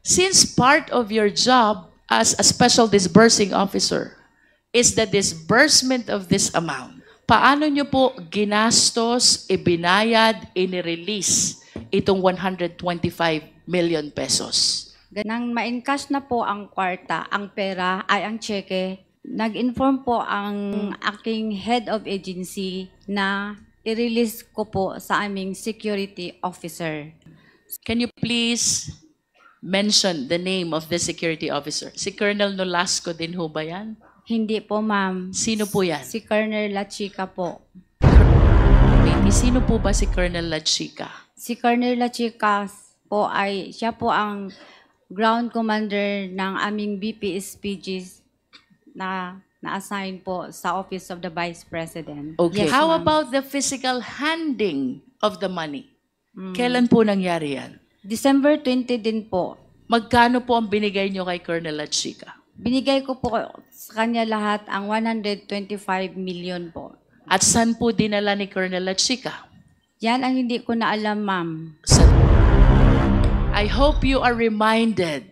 Since part of your job as a special disbursing officer is the disbursement of this amount, paano nyo po ginastos, ibinayad, inirelease itong 125 million pesos? Ganang ma-encash na po ang kwarta, ang pera, ay ang cheque, nag-inform po ang aking head of agency na i-release ko po sa aming security officer. Can you please mention the name of the security officer. Si Colonel Nolasco din ho ba yan? Hindi po, ma'am. Sino po yan? Si Colonel Lachica po. Baby, sino po ba si Colonel Lachica? Si Colonel Lachica po ay, siya po ang ground commander ng aming BPSPG na na-assign po sa Office of the Vice President. Okay. Yes, How about the physical handing of the money? Mm. Kailan po nangyari yan? December 20 din po. Magkano po ang binigay niyo kay Colonel Lachica? Binigay ko po sa kanya lahat ang 125 million po. At saan po dinala ni Colonel Lachica? Yan ang hindi ko na alam, ma'am. I hope you are reminded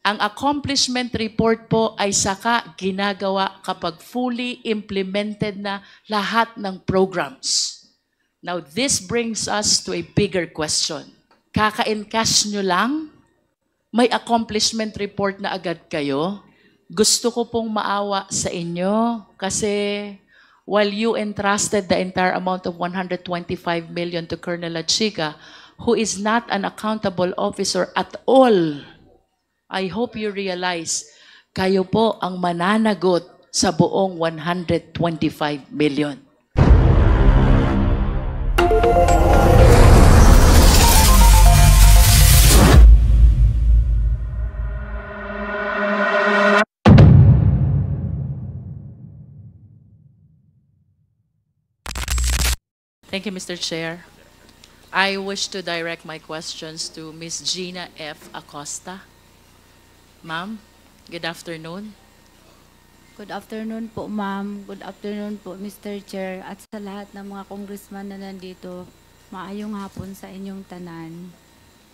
ang accomplishment report po ay saka ginagawa kapag fully implemented na lahat ng programs. Now, this brings us to a bigger question kaka-encash nyo lang, may accomplishment report na agad kayo, gusto ko pong maawa sa inyo kasi while you entrusted the entire amount of 125 million to Colonel Achiga, who is not an accountable officer at all, I hope you realize kayo po ang mananagot sa buong 125 million. Thank you, Mr. Chair. I wish to direct my questions to Ms. Gina F. Acosta. Ma'am, good afternoon. Good afternoon po, ma'am. Good afternoon po, Mr. Chair. At sa lahat ng mga congressman na nandito, maayong hapon sa inyong tanan.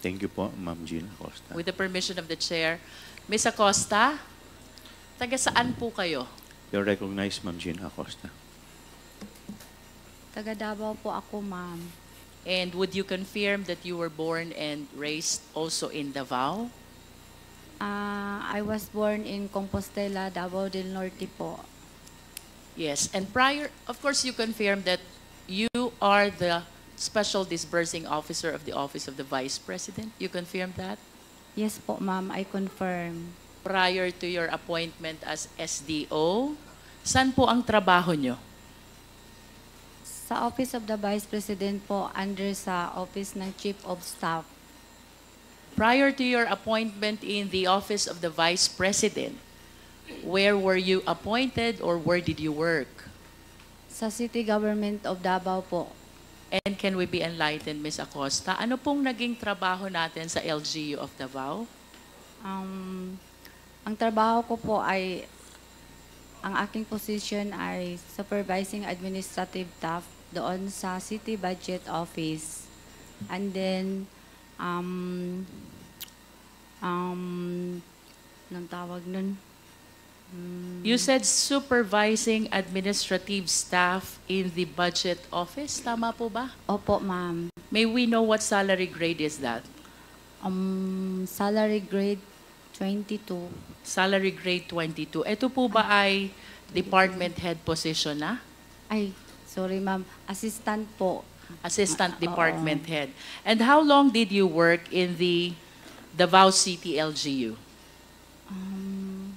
Thank you po, Ma'am Gina Acosta. With the permission of the Chair, Ms. Acosta, taga saan po kayo? You're recognized, Ma'am Gina Acosta. Taga Davao po ako, ma'am. And would you confirm that you were born and raised also in Davao? Uh, I was born in Compostela, Davao del Norte po. Yes, and prior, of course, you confirm that you are the Special Disbursing Officer of the Office of the Vice President. You confirm that? Yes po, ma'am. I confirm. Prior to your appointment as SDO, saan po ang trabaho nyo? Sa Office of the Vice President po, under sa Office ng Chief of Staff. Prior to your appointment in the Office of the Vice President, where were you appointed or where did you work? Sa City Government of Davao po. And can we be enlightened, Ms. Acosta? Ano pong naging trabaho natin sa LGU of Davao? Um, ang trabaho ko po ay, ang aking position ay supervising administrative staff doon sa City Budget Office. And then, um, um, anong tawag nun? Mm. You said supervising administrative staff in the budget office. Tama po ba? Opo, ma'am. May we know what salary grade is that? Um, salary grade 22. Salary grade 22. Ito po ba ay department head position na? Ay, Sorry, ma'am. Assistant po. Assistant ah, Department Oo. Head. And how long did you work in the Davao City LGU? Um,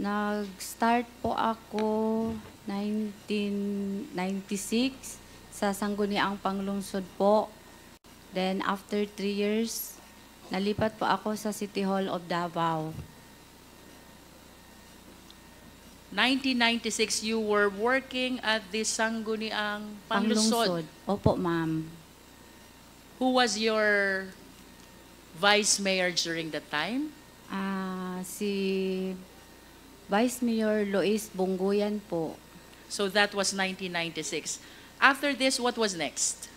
Nag-start po ako 1996 sa Sangguniang Panglungsod po. Then after three years, nalipat po ako sa City Hall of Davao. 1996, you were working at the Sangguniang Panglungsod. Panglungsod. Opo, ma'am. Who was your vice mayor during that time? Ah, si Vice Mayor Luis Bungoyan po. So that was 1996. After this, what was next?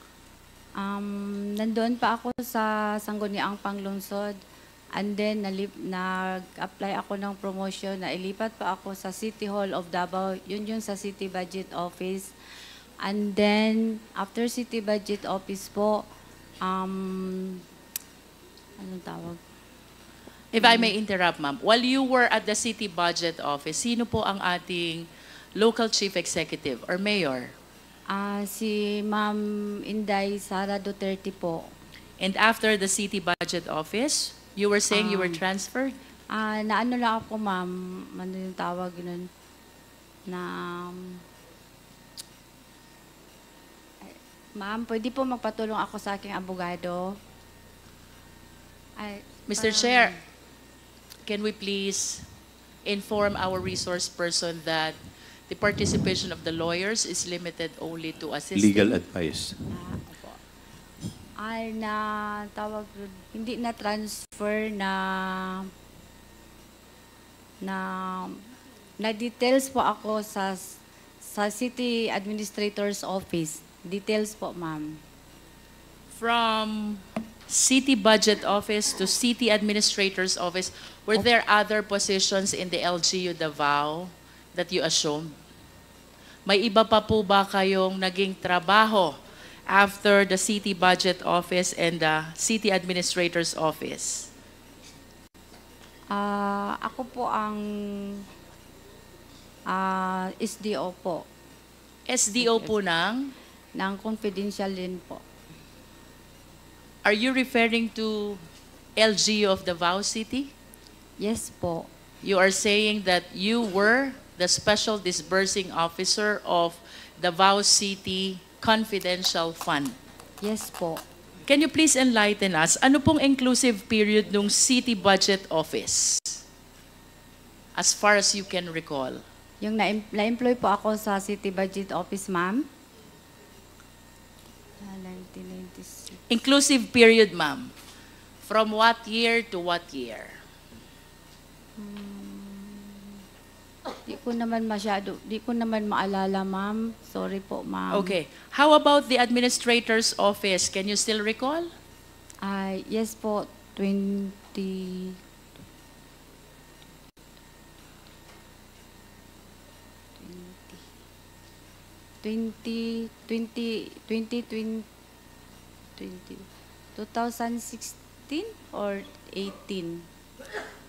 Um, nandoon pa ako sa Sangguniang Panglungsod. And then, nalip, nag-apply ako ng promotion nailipat pa ako sa City Hall of Davao. Yun yung sa City Budget Office. And then, after City Budget Office po, um, anong tawag? If I may interrupt, ma'am. While you were at the City Budget Office, sino po ang ating local chief executive or mayor? Uh, si Ma'am Inday Sara Duterte po. And after the City Budget Office? You were saying um, you were um, transferred? Ah, uh, naano lang ako, ma'am. Ano yung tawag nun? Na... Um, ma'am, pwede po magpatulong ako sa aking abogado. I, Mr. Um, Chair, can we please inform our resource person that the participation of the lawyers is limited only to assisting... Legal advice. Uh, ay na tawag hindi na transfer na na na details po ako sa sa City Administrator's Office. Details po, ma'am. From City Budget Office to City Administrator's Office, were okay. there other positions in the LGU Davao that you assumed? May iba pa po ba kayong naging trabaho after the City Budget Office and the City Administrator's Office? Ah, ako po ang ah, SDO po SDO po ng, ng confidential din po. are you referring to LGU of Davao City? Yes po. You are saying that you were the Special Disbursing Officer of Davao City Confidential Fund. Yes po. Can you please enlighten us, ano pong inclusive period ng City Budget Office? As far as you can recall. Yung na-employ po ako sa City Budget Office, ma'am. 1996. Inclusive period, ma'am. From what year to what year? Hmm. Di ko naman masyado, di ko naman maalala, ma'am. Sorry po, ma'am. Okay. How about the administrator's office? Can you still recall? Ah, yes po, 20... 20... twenty, twenty, twenty, twenty, 2016 or 18?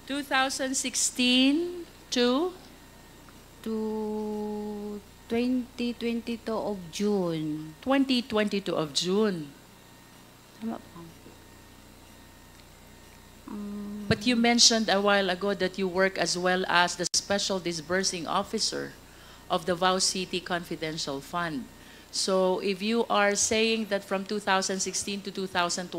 2016 to to 2022 of June. 2022 of June. Tama po. Um, but you mentioned a while ago that you work as well as the special disbursing officer of the Vow City Confidential Fund. So if you are saying that from 2016 to 2022,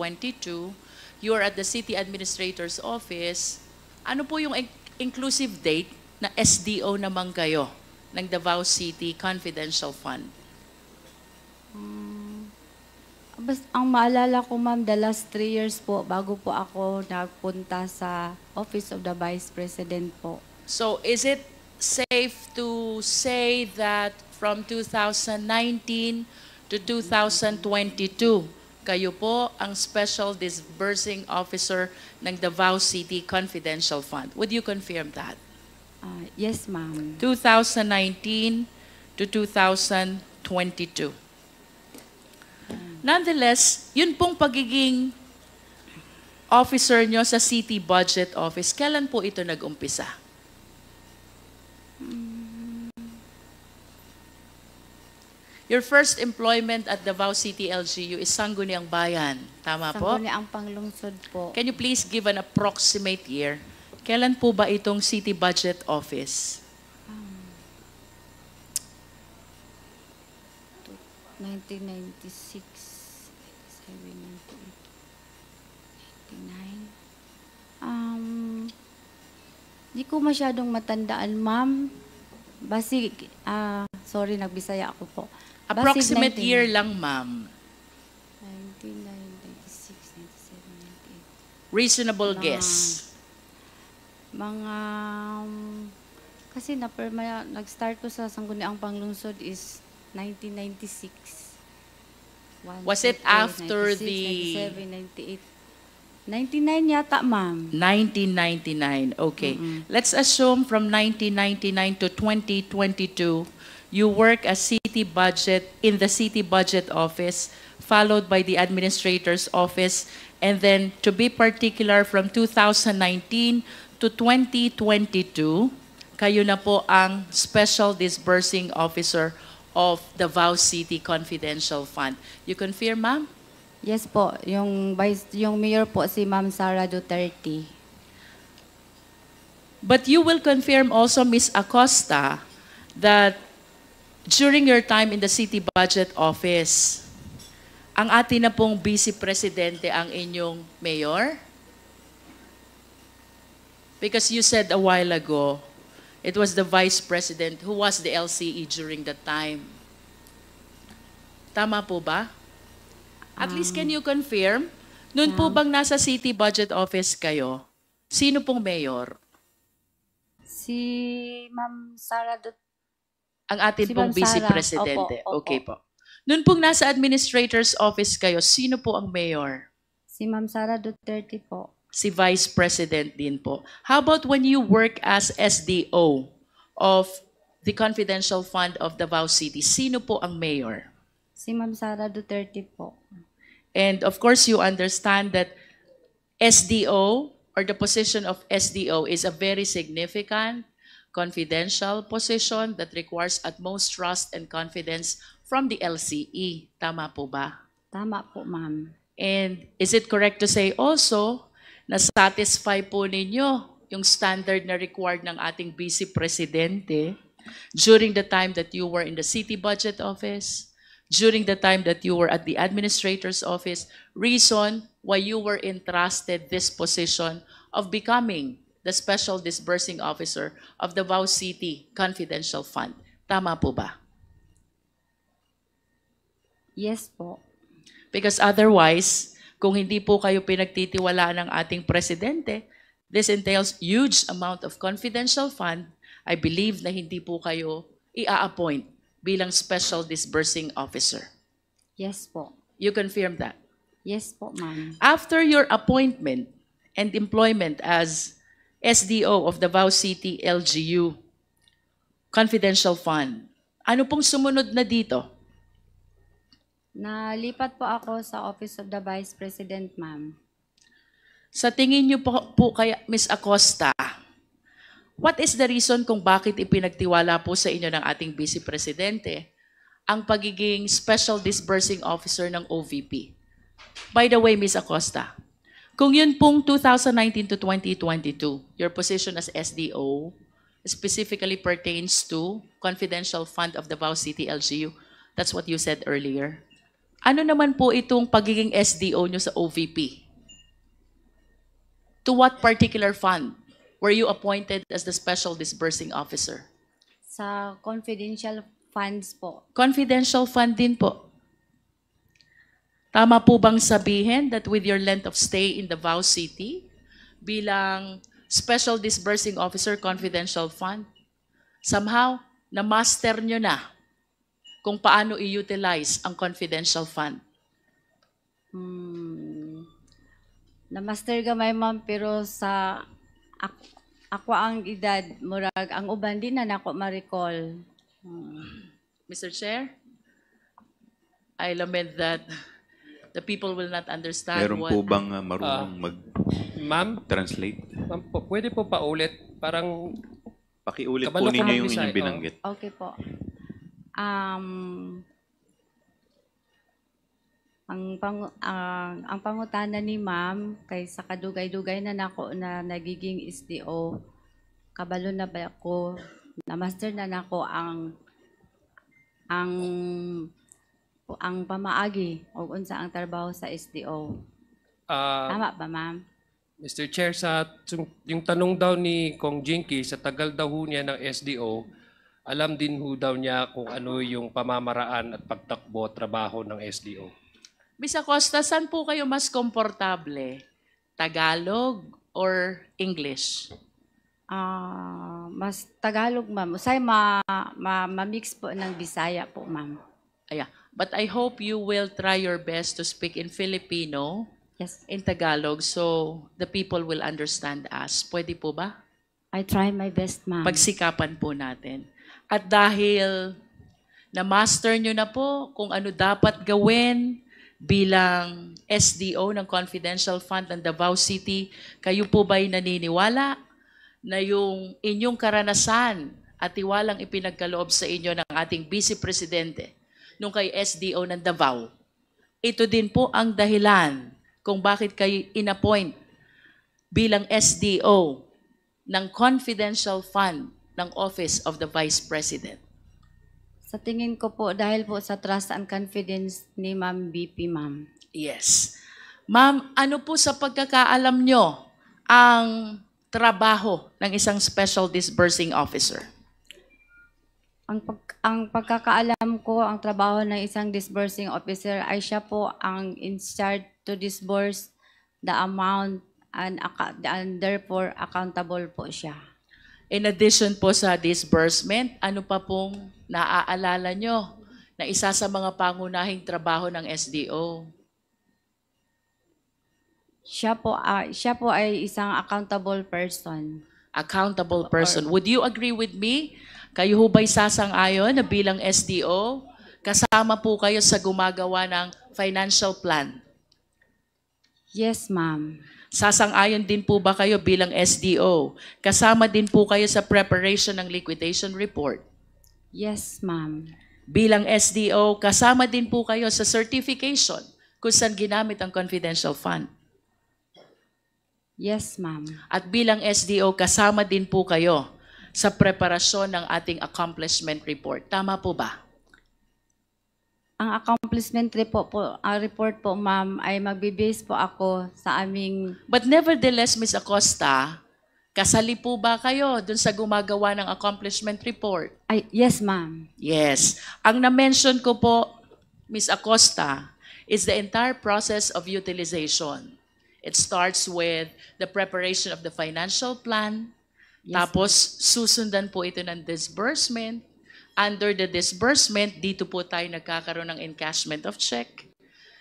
you are at the city administrator's office, ano po yung inclusive date na SDO naman kayo ng Davao City Confidential Fund? Um, bas, ang maalala ko ma'am, the last three years po bago po ako nagpunta sa Office of the Vice President po. So is it safe to say that from 2019 to 2022, kayo po ang Special Disbursing Officer ng Davao City Confidential Fund. Would you confirm that? Uh, yes, ma'am. 2019 to 2022. Uh. Nonetheless, yun pong pagiging officer nyo sa City Budget Office, kailan po ito nag-umpisa? Mm. Your first employment at Davao City LGU is Sangguniang Bayan. Tama Sangguniang po? Sangguniang Panglungsod po. Can you please give an approximate year? Kailan po ba itong City Budget Office? Um, 1996, 97, 98, 99. Um, di ko masyadong matandaan, ma'am. Basi, uh, sorry, nagbisaya ako po. Basig Approximate 19, year lang, ma'am. 1996, 97, 98. Reasonable no. guess mga um, kasi na perma nag-start ko sa Sangguniang Panglungsod is 1996. One, Was it after 96, the 97, 98. 99 yata, ma'am. 1999. Okay. Mm-hmm. Let's assume from 1999 to 2022, you work as city budget in the city budget office, followed by the administrator's office, and then to be particular from 2019 to 2022, kayo na po ang Special Disbursing Officer of the Davao City Confidential Fund. You confirm, ma'am? Yes po, yung vice yung mayor po si Ma'am Sara Duterte. But you will confirm also Ms. Acosta that during your time in the City Budget Office, ang atin na pong Vice Presidente ang inyong mayor? Because you said a while ago, it was the vice president who was the LCE during that time. Tama po ba? At um, least can mm. you confirm? Noon yeah. po bang nasa city budget office kayo? Sino pong mayor? Si Ma'am Sara Dut Ang atin si pong vice presidente. Opo, opo. Okay po. Noon pong nasa administrator's office kayo, sino po ang mayor? Si Ma'am Sara Duterte po si Vice President din po. How about when you work as SDO of the Confidential Fund of Davao City? Sino po ang mayor? Si Ma'am Sara Duterte po. And of course, you understand that SDO or the position of SDO is a very significant, confidential position that requires utmost trust and confidence from the LCE. Tama po ba? Tama po, ma'am. And is it correct to say also na-satisfy po ninyo yung standard na required ng ating Vice Presidente during the time that you were in the City Budget Office, during the time that you were at the Administrator's Office, reason why you were entrusted this position of becoming the Special Disbursing Officer of the Davao City Confidential Fund. Tama po ba? Yes po. Because otherwise, kung hindi po kayo pinagtitiwala ng ating presidente, this entails huge amount of confidential fund. I believe na hindi po kayo ia-appoint bilang special disbursing officer. Yes po. You confirm that? Yes po, ma'am. After your appointment and employment as SDO of Davao City LGU Confidential Fund, ano pong sumunod na dito? Nalipat po ako sa Office of the Vice President, ma'am. Sa tingin niyo po, po kay Ms. Acosta, what is the reason kung bakit ipinagtiwala po sa inyo ng ating Vice Presidente ang pagiging Special Disbursing Officer ng OVP? By the way, Ms. Acosta, kung yun pong 2019 to 2022, your position as SDO specifically pertains to confidential fund of the Davao City LGU. That's what you said earlier. Ano naman po itong pagiging SDO nyo sa OVP? To what particular fund were you appointed as the Special Disbursing Officer? Sa confidential funds po. Confidential fund din po. Tama po bang sabihin that with your length of stay in Davao City, bilang Special Disbursing Officer Confidential Fund, somehow, na-master nyo na kung paano i-utilize ang confidential fund? Hmm. Namaster gamay ma'am pero sa ako, ako ang edad murag ang uban din na nako ma-recall. Hmm. Mr. Chair, I lament that the people will not understand Meron what... Meron po bang uh, marunong uh, mag... Ma'am? Translate? Ma'am pwede po paulit. Parang... Pakiulit po ninyo yung inyong binanggit. Okay po. Um, ang pang uh, ah, ang pangutana ni ma'am kay sa kadugay-dugay na nako na nagiging SDO kabalo na ba ako na master na nako ang ang ang pamaagi o unsa ang trabaho sa SDO uh, ah, tama ba ma'am Mr. Chair sa yung tanong daw ni Kong Jinky sa tagal daw niya ng SDO alam din ho daw niya kung ano yung pamamaraan at pagtakbo trabaho ng SDO. Miss Acosta, saan po kayo mas komportable? Tagalog or English? Ah, mas Tagalog, ma'am. Say, ma, ma, ma-mix po ng Bisaya po, ma'am. Ayan. But I hope you will try your best to speak in Filipino, Yes. in Tagalog, so the people will understand us. Pwede po ba? I try my best, ma'am. Pagsikapan po natin. At dahil na-master nyo na po kung ano dapat gawin bilang SDO ng Confidential Fund ng Davao City, kayo po ba'y naniniwala na yung inyong karanasan at tiwalang ipinagkaloob sa inyo ng ating Vice Presidente nung kay SDO ng Davao? Ito din po ang dahilan kung bakit kayo inappoint bilang SDO ng Confidential Fund ng Office of the Vice President? Sa tingin ko po, dahil po sa trust and confidence ni Ma'am BP, Ma'am. Yes. Ma'am, ano po sa pagkakaalam nyo ang trabaho ng isang special disbursing officer? Ang, pag, ang pagkakaalam ko, ang trabaho ng isang disbursing officer ay siya po ang in charge to disburse the amount and, and therefore accountable po siya. In addition po sa disbursement, ano pa pong naaalala nyo na isa sa mga pangunahing trabaho ng SDO? Siya po, uh, siya po ay isang accountable person. Accountable person. Would you agree with me? Kayo ho ba'y sasang na bilang SDO, kasama po kayo sa gumagawa ng financial plan? Yes, ma'am. Sasang-ayon din po ba kayo bilang SDO? Kasama din po kayo sa preparation ng liquidation report? Yes, ma'am. Bilang SDO, kasama din po kayo sa certification kung saan ginamit ang confidential fund. Yes, ma'am. At bilang SDO, kasama din po kayo sa preparasyon ng ating accomplishment report. Tama po ba? Ang accomplishment report po, ang report po ma'am, ay magbibase po ako sa aming... But nevertheless, Ms. Acosta, kasali po ba kayo dun sa gumagawa ng accomplishment report? Ay, yes, ma'am. Yes. Ang na-mention ko po, Ms. Acosta, is the entire process of utilization. It starts with the preparation of the financial plan, yes, tapos susundan po ito ng disbursement, Under the disbursement, dito po tayo nagkakaroon ng encashment of check.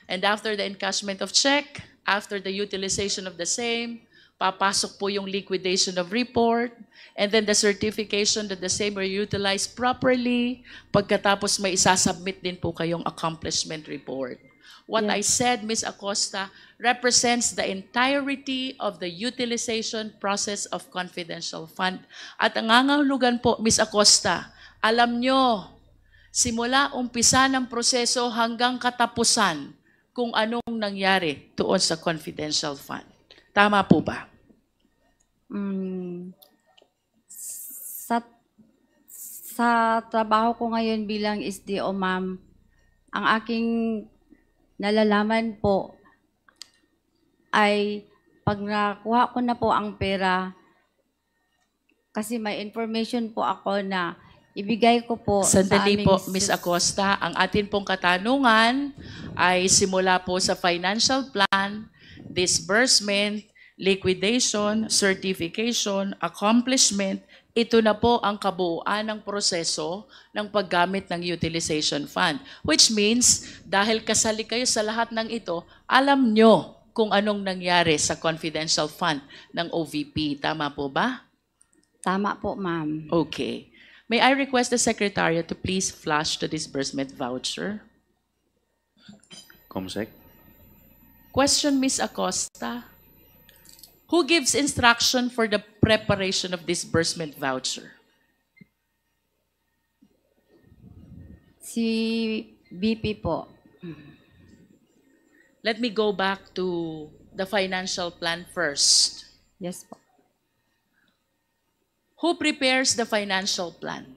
And after the encashment of check, after the utilization of the same, papasok po yung liquidation of report, and then the certification that the same were utilized properly. Pagkatapos may isasubmit din po kayong accomplishment report. What yes. I said, Ms. Acosta, represents the entirety of the utilization process of confidential fund. At ang nangangahulugan po, Ms. Acosta, alam nyo, simula umpisa ng proseso hanggang katapusan kung anong nangyari tuon sa confidential fund. Tama po ba? Mm, sa, sa trabaho ko ngayon bilang SDO ma'am, ang aking nalalaman po ay pag nakuha ko na po ang pera, kasi may information po ako na Ibigay ko po Sandali sa aming po, Ms. Acosta. Ang atin pong katanungan ay simula po sa financial plan, disbursement, liquidation, certification, accomplishment. Ito na po ang kabuuan ng proseso ng paggamit ng utilization fund. Which means, dahil kasali kayo sa lahat ng ito, alam nyo kung anong nangyari sa confidential fund ng OVP. Tama po ba? Tama po, ma'am. Okay. May I request the Secretariat to please flash the disbursement voucher? Comsec. Question, Ms. Acosta. Who gives instruction for the preparation of disbursement voucher? Si BP po. Let me go back to the financial plan first. Yes po. Who prepares the financial plan?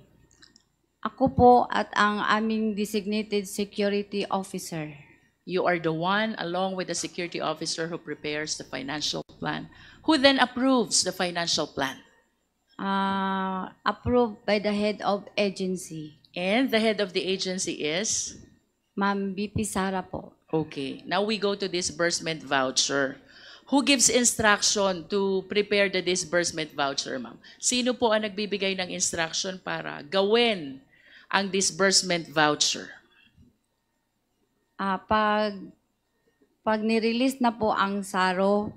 Ako po at ang aming designated security officer. You are the one along with the security officer who prepares the financial plan. Who then approves the financial plan? Uh, approved by the head of agency. And the head of the agency is? Ma'am BP Sara po. Okay. Now we go to disbursement voucher. Who gives instruction to prepare the disbursement voucher, ma'am? Sino po ang nagbibigay ng instruction para gawin ang disbursement voucher? Ah, pag pag ni-release na po ang SARO,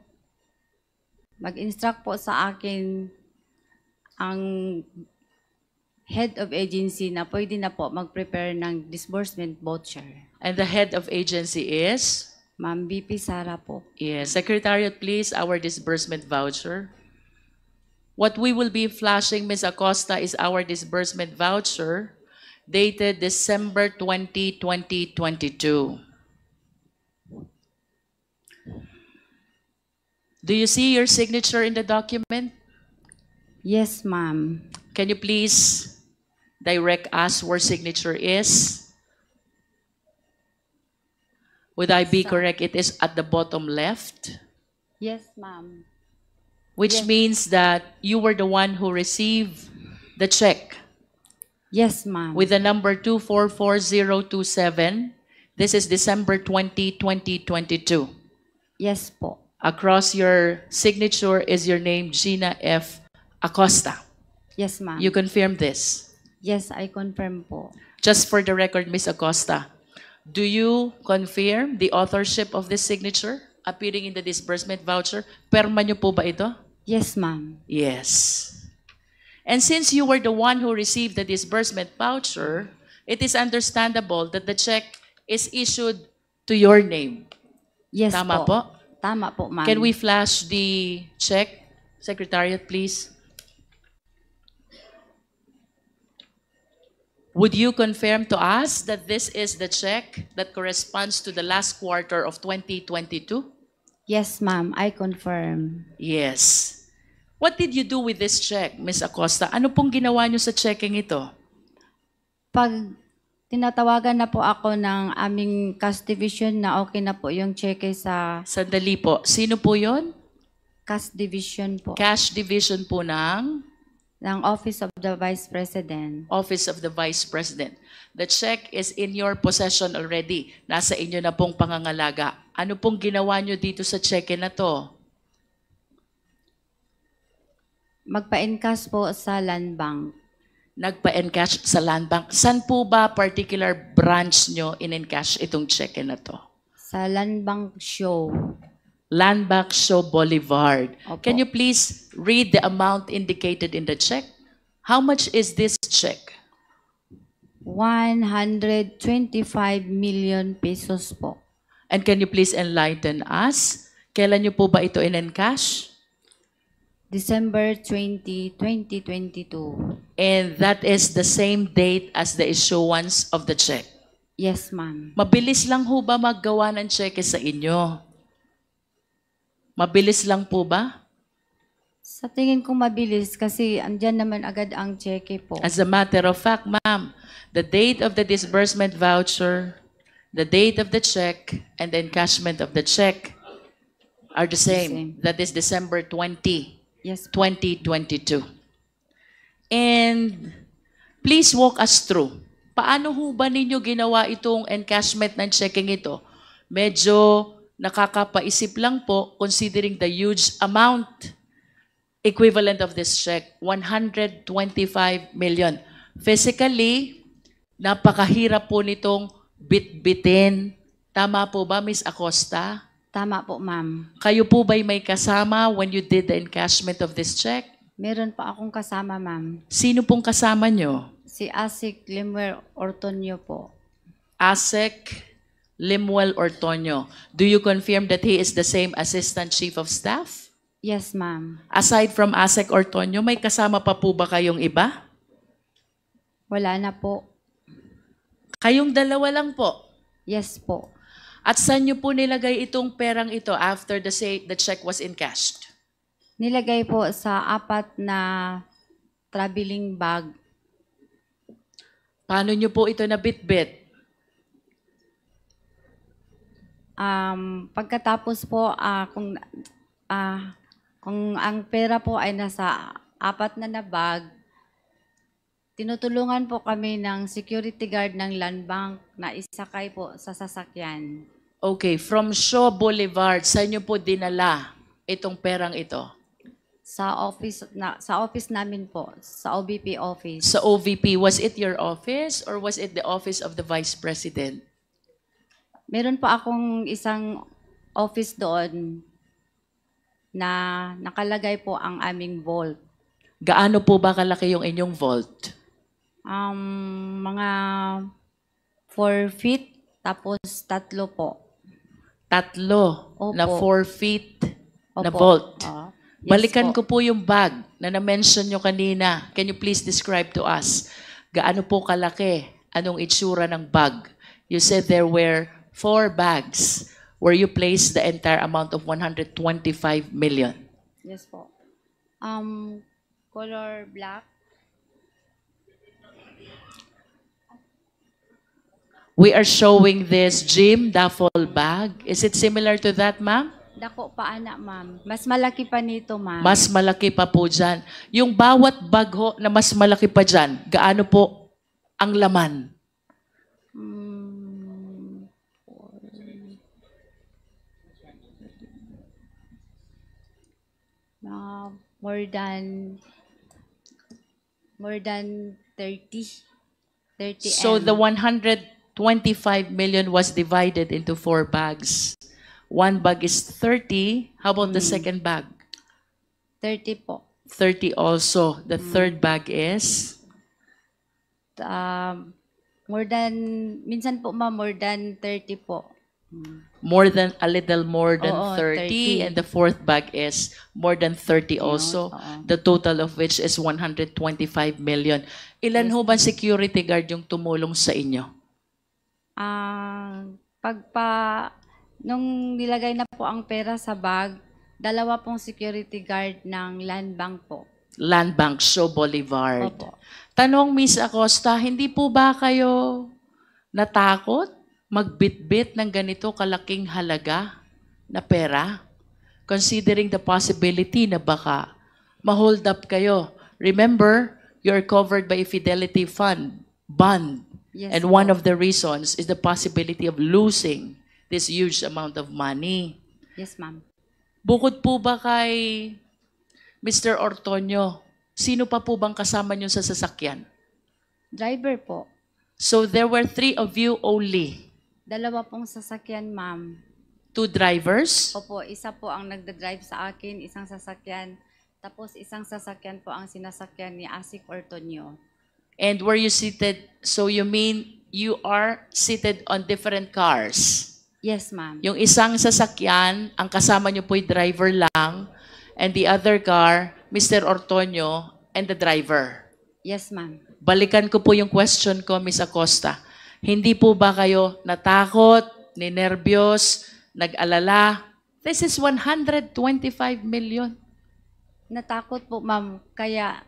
mag-instruct po sa akin ang head of agency na pwede na po mag-prepare ng disbursement voucher. And the head of agency is? Ma'am BP Sara po. Yes, Secretariat, please, our disbursement voucher. What we will be flashing, Ms. Acosta, is our disbursement voucher dated December 20, 2022. Do you see your signature in the document? Yes, ma'am. Can you please direct us where signature is? Would I be correct? It is at the bottom left, Yes, ma'am. which Yes. means that you were the one who received the check Yes, ma'am. with the number 244027. This is December 20, 2022. yes po. Across your signature is your name, Gina F. Acosta. Yes, ma'am. You confirm this. yes, I confirm po. Just for the record, Miss Acosta, Do you confirm the authorship of this signature appearing in the disbursement voucher? Perma nyo po ba ito? Yes, ma'am. Yes. And since you were the one who received the disbursement voucher, it is understandable that the check is issued to your name. Yes Tama po. po? Tama po, ma'am. Can we flash the check? Secretariat, please. Would you confirm to us that this is the check that corresponds to the last quarter of 2022? Yes, ma'am. I confirm. Yes. What did you do with this check, Ms. Acosta? Ano pong ginawa niyo sa checking ito? Pag tinatawagan na po ako ng aming cash division na okay na po yung check sa Sandali po. Sino po yon? Cash division po. Cash division po ng ng Office of the Vice President. Office of the Vice President. The check is in your possession already. Nasa inyo na pong pangangalaga. Ano pong ginawa nyo dito sa check na to? Magpa-encash po sa land bank. Nagpa-encash sa land bank. Saan po ba particular branch nyo in-encash itong check na to? Sa land bank show. Land Bank Show Boulevard. Opo. Can you please read the amount indicated in the check? How much is this check? 125 million pesos po. And can you please enlighten us? Kailan niyo po ba ito in-encash? December 20, 2022. And that is the same date as the issuance of the check? Yes, ma'am. Mabilis lang ho ba maggawa ng check sa inyo? Mabilis lang po ba? Sa tingin ko mabilis kasi andyan naman agad ang cheque po. As a matter of fact, ma'am, the date of the disbursement voucher, the date of the check, and the encashment of the check are the same. That is December 20, yes. 2022. And please walk us through. Paano ho ba ninyo ginawa itong encashment ng checking ito? Medyo nakakapaisip lang po considering the huge amount equivalent of this check, 125 million. Physically, napakahirap po nitong bitbitin. Tama po ba, Ms. Acosta? Tama po, ma'am. Kayo po ba'y may kasama when you did the encashment of this check? Meron pa akong kasama, ma'am. Sino pong kasama nyo? Si Asik Limwer Ortonio po. Asik Limuel Ortonio, do you confirm that he is the same Assistant Chief of Staff? Yes, ma'am. Aside from ASEC Ortonio, may kasama pa po ba kayong iba? Wala na po. Kayong dalawa lang po? Yes po. At saan niyo po nilagay itong perang ito after the, say, the check was encashed? Nilagay po sa apat na traveling bag. Paano niyo po ito na nabitbit? Um, pagkatapos po, uh, kung, uh, kung ang pera po ay nasa apat na nabag, tinutulungan po kami ng security guard ng land bank na isakay po sa sasakyan. Okay, from Shaw Boulevard, sa inyo po dinala itong perang ito? Sa office na sa office namin po, sa OVP office. Sa OVP, was it your office or was it the office of the Vice President? meron pa akong isang office doon na nakalagay po ang aming vault. Gaano po ba kalaki yung inyong vault? Um, mga 4 feet, tapos tatlo po. Tatlo Opo. na 4 feet Opo. na vault. Uh, yes Balikan po. ko po yung bag na na-mention nyo kanina. Can you please describe to us? Gaano po kalaki? Anong itsura ng bag? You said there were four bags where you placed the entire amount of 125 million. Yes po. Um, color black. We are showing this Jim duffel bag. Is it similar to that, ma'am? Dako pa anak, ma'am. Mas malaki pa nito, ma'am. Mas malaki pa po dyan. Yung bawat bag ho na mas malaki pa dyan, gaano po ang laman? Mm, more than more than 30 30 So M. the 125 million was divided into four bags. One bag is 30. How about the hmm. second bag? 30 po 30 also. The hmm. third bag is um more than minsan po ma more than 30 po Mm. more than a little more than Oo, 30, 30 and the fourth bag is more than 30 also Oo. the total of which is 125 million ilan yes. ho ba security guard yung tumulong sa inyo ah uh, pagpa nung nilagay na po ang pera sa bag dalawa pong security guard ng land bank po land bank so Bolivar Opo. tanong Miss Acosta hindi po ba kayo natakot magbitbit ng ganito kalaking halaga na pera? Considering the possibility na baka ma-hold up kayo. Remember, you're covered by a fidelity fund, bond. Yes, and one of the reasons is the possibility of losing this huge amount of money. Yes, ma'am. Bukod po ba kay Mr. Ortonio, sino pa po bang kasama niyo sa sasakyan? Driver po. So there were three of you only. Dalawa pong sasakyan, ma'am. Two drivers? Opo, isa po ang nagda-drive sa akin, isang sasakyan. Tapos isang sasakyan po ang sinasakyan ni Asik Ortonio. And were you seated, so you mean you are seated on different cars? Yes, ma'am. Yung isang sasakyan, ang kasama niyo po'y driver lang, and the other car, Mr. Ortonio and the driver. Yes, ma'am. Balikan ko po yung question ko, Ms. Acosta. Hindi po ba kayo natakot, ninervyos, nag-alala? This is 125 million. Natakot po, ma'am. Kaya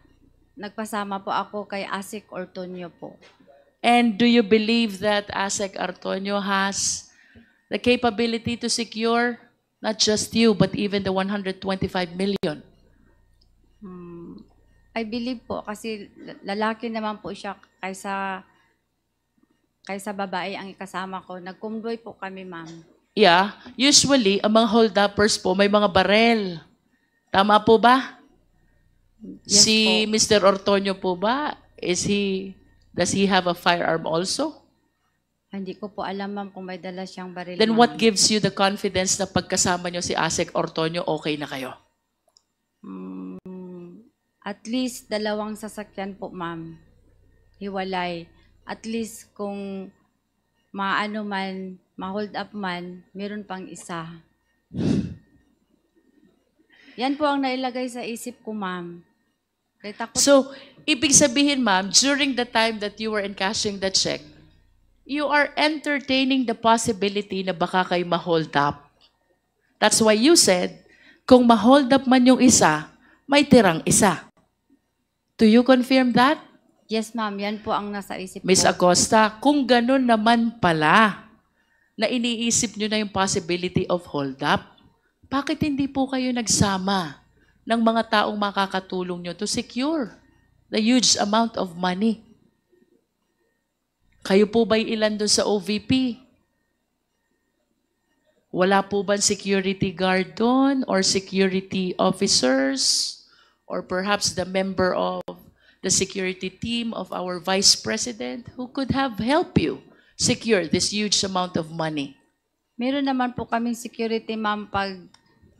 nagpasama po ako kay Asik Ortonio po. And do you believe that Asik Ortonio has the capability to secure not just you, but even the 125 million? Hmm, I believe po, kasi lalaki naman po siya kaysa kaysa babae ang ikasama ko. Nagkumboy po kami, ma'am. Yeah, usually, ang mga hold-uppers po, may mga barel. Tama po ba? Yes si po. Mr. Ortonio po ba, is he, does he have a firearm also? Hindi ko po alam, ma'am, kung may dala siyang baril. Then what gives you the confidence na pagkasama niyo si Asek Ortonio, okay na kayo? Mm, at least dalawang sasakyan po, ma'am. Hiwalay at least kung maano man, ma-hold up man, meron pang isa. Yan po ang nailagay sa isip ko, ma'am. So, ibig sabihin, ma'am, during the time that you were encashing the check, you are entertaining the possibility na baka kayo ma-hold up. That's why you said, kung ma-hold up man yung isa, may tirang isa. Do you confirm that? Yes, ma'am. Yan po ang nasa isip Ms. ko. Acosta, kung ganun naman pala na iniisip nyo na yung possibility of hold up, bakit hindi po kayo nagsama ng mga taong makakatulong nyo to secure the huge amount of money? Kayo po ba ilan doon sa OVP? Wala po ba security guard doon or security officers or perhaps the member of the security team of our vice president who could have helped you secure this huge amount of money. Meron naman po kaming security ma'am pag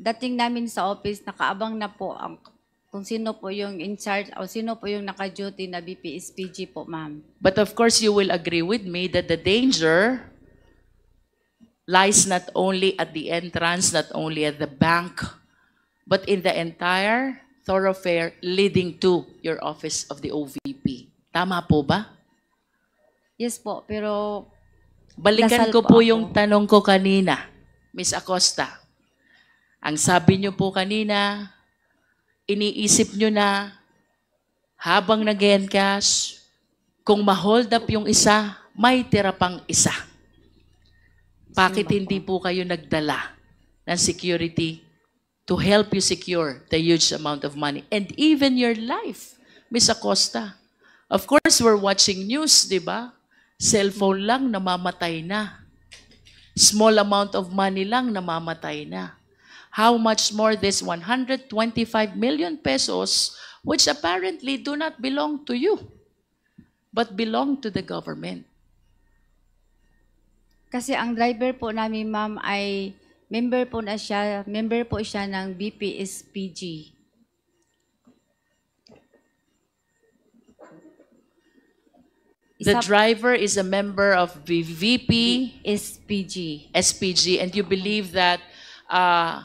dating namin sa office nakaabang na po ang kung sino po yung in charge o sino po yung naka-duty na BPSPG po ma'am. But of course you will agree with me that the danger lies not only at the entrance, not only at the bank, but in the entire thoroughfare leading to your office of the OVP. Tama po ba? Yes po, pero... Balikan ko po, po yung tanong ko kanina, Miss Acosta. Ang sabi niyo po kanina, iniisip niyo na habang nag-encash, kung ma-hold up yung isa, may tira pang isa. Bakit hindi po kayo nagdala ng security to help you secure the huge amount of money and even your life, Miss Acosta. Of course, we're watching news, di ba? Cellphone lang, namamatay na. Small amount of money lang, namamatay na. How much more this 125 million pesos, which apparently do not belong to you, but belong to the government? Kasi ang driver po namin, ma'am, ay Member po na siya, member po siya ng BPSPG. The driver is a member of VVP SPG. SPG, and you believe that uh,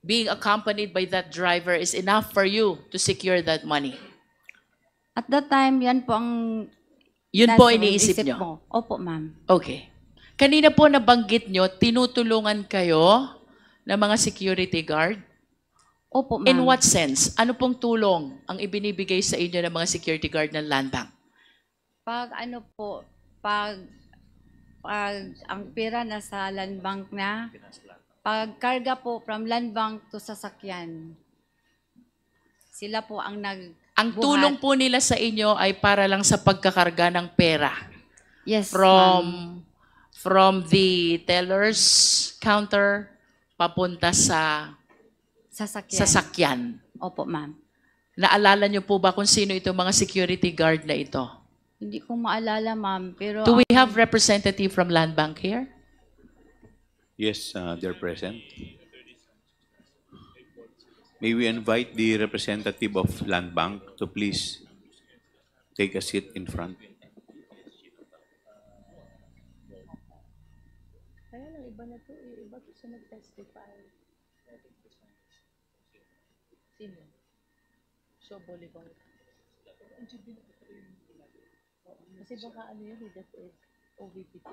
being accompanied by that driver is enough for you to secure that money. At that time, yan po ang Yun po iniisip niyo. Opo, ma'am. Okay. Kanina po nabanggit nyo, tinutulungan kayo ng mga security guard? Opo, ma'am. In what sense? Ano pong tulong ang ibinibigay sa inyo ng mga security guard ng land bank? Pag ano po, pag, pag ang pira nasa sa land bank na, pag karga po from land bank to sasakyan, sila po ang nag Ang tulong po nila sa inyo ay para lang sa pagkakarga ng pera. Yes, from ma'am from the teller's counter papunta sa sasakyan. sasakyan. Opo, ma'am. Naalala niyo po ba kung sino itong mga security guard na ito? Hindi ko maalala, ma'am. Pero Do we have representative from Land Bank here? Yes, uh, they're present. May we invite the representative of Land Bank to please take a seat in front. So, volleyball. Kasi baka ano yun, eh, that is OVP2.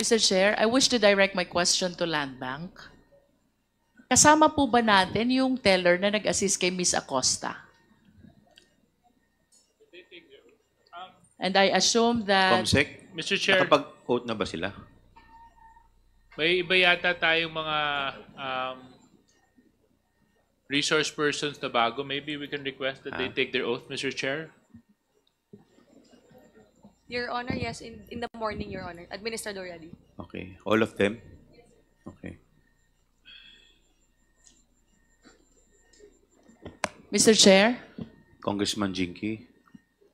Mr. Chair, I wish to direct my question to Land Bank. Kasama po ba natin yung teller na nag-assist kay Ms. Acosta? And I assume that... Comsec, Mr. Chair, nakapag-quote na ba sila? May iba yata tayong mga um, resource persons na bago, maybe we can request that they ah. take their oath, Mr. Chair? Your Honor, yes, in, in the morning, Your Honor. Administrator ready. Okay. All of them? Okay. Mr. Chair, Congressman Jinky?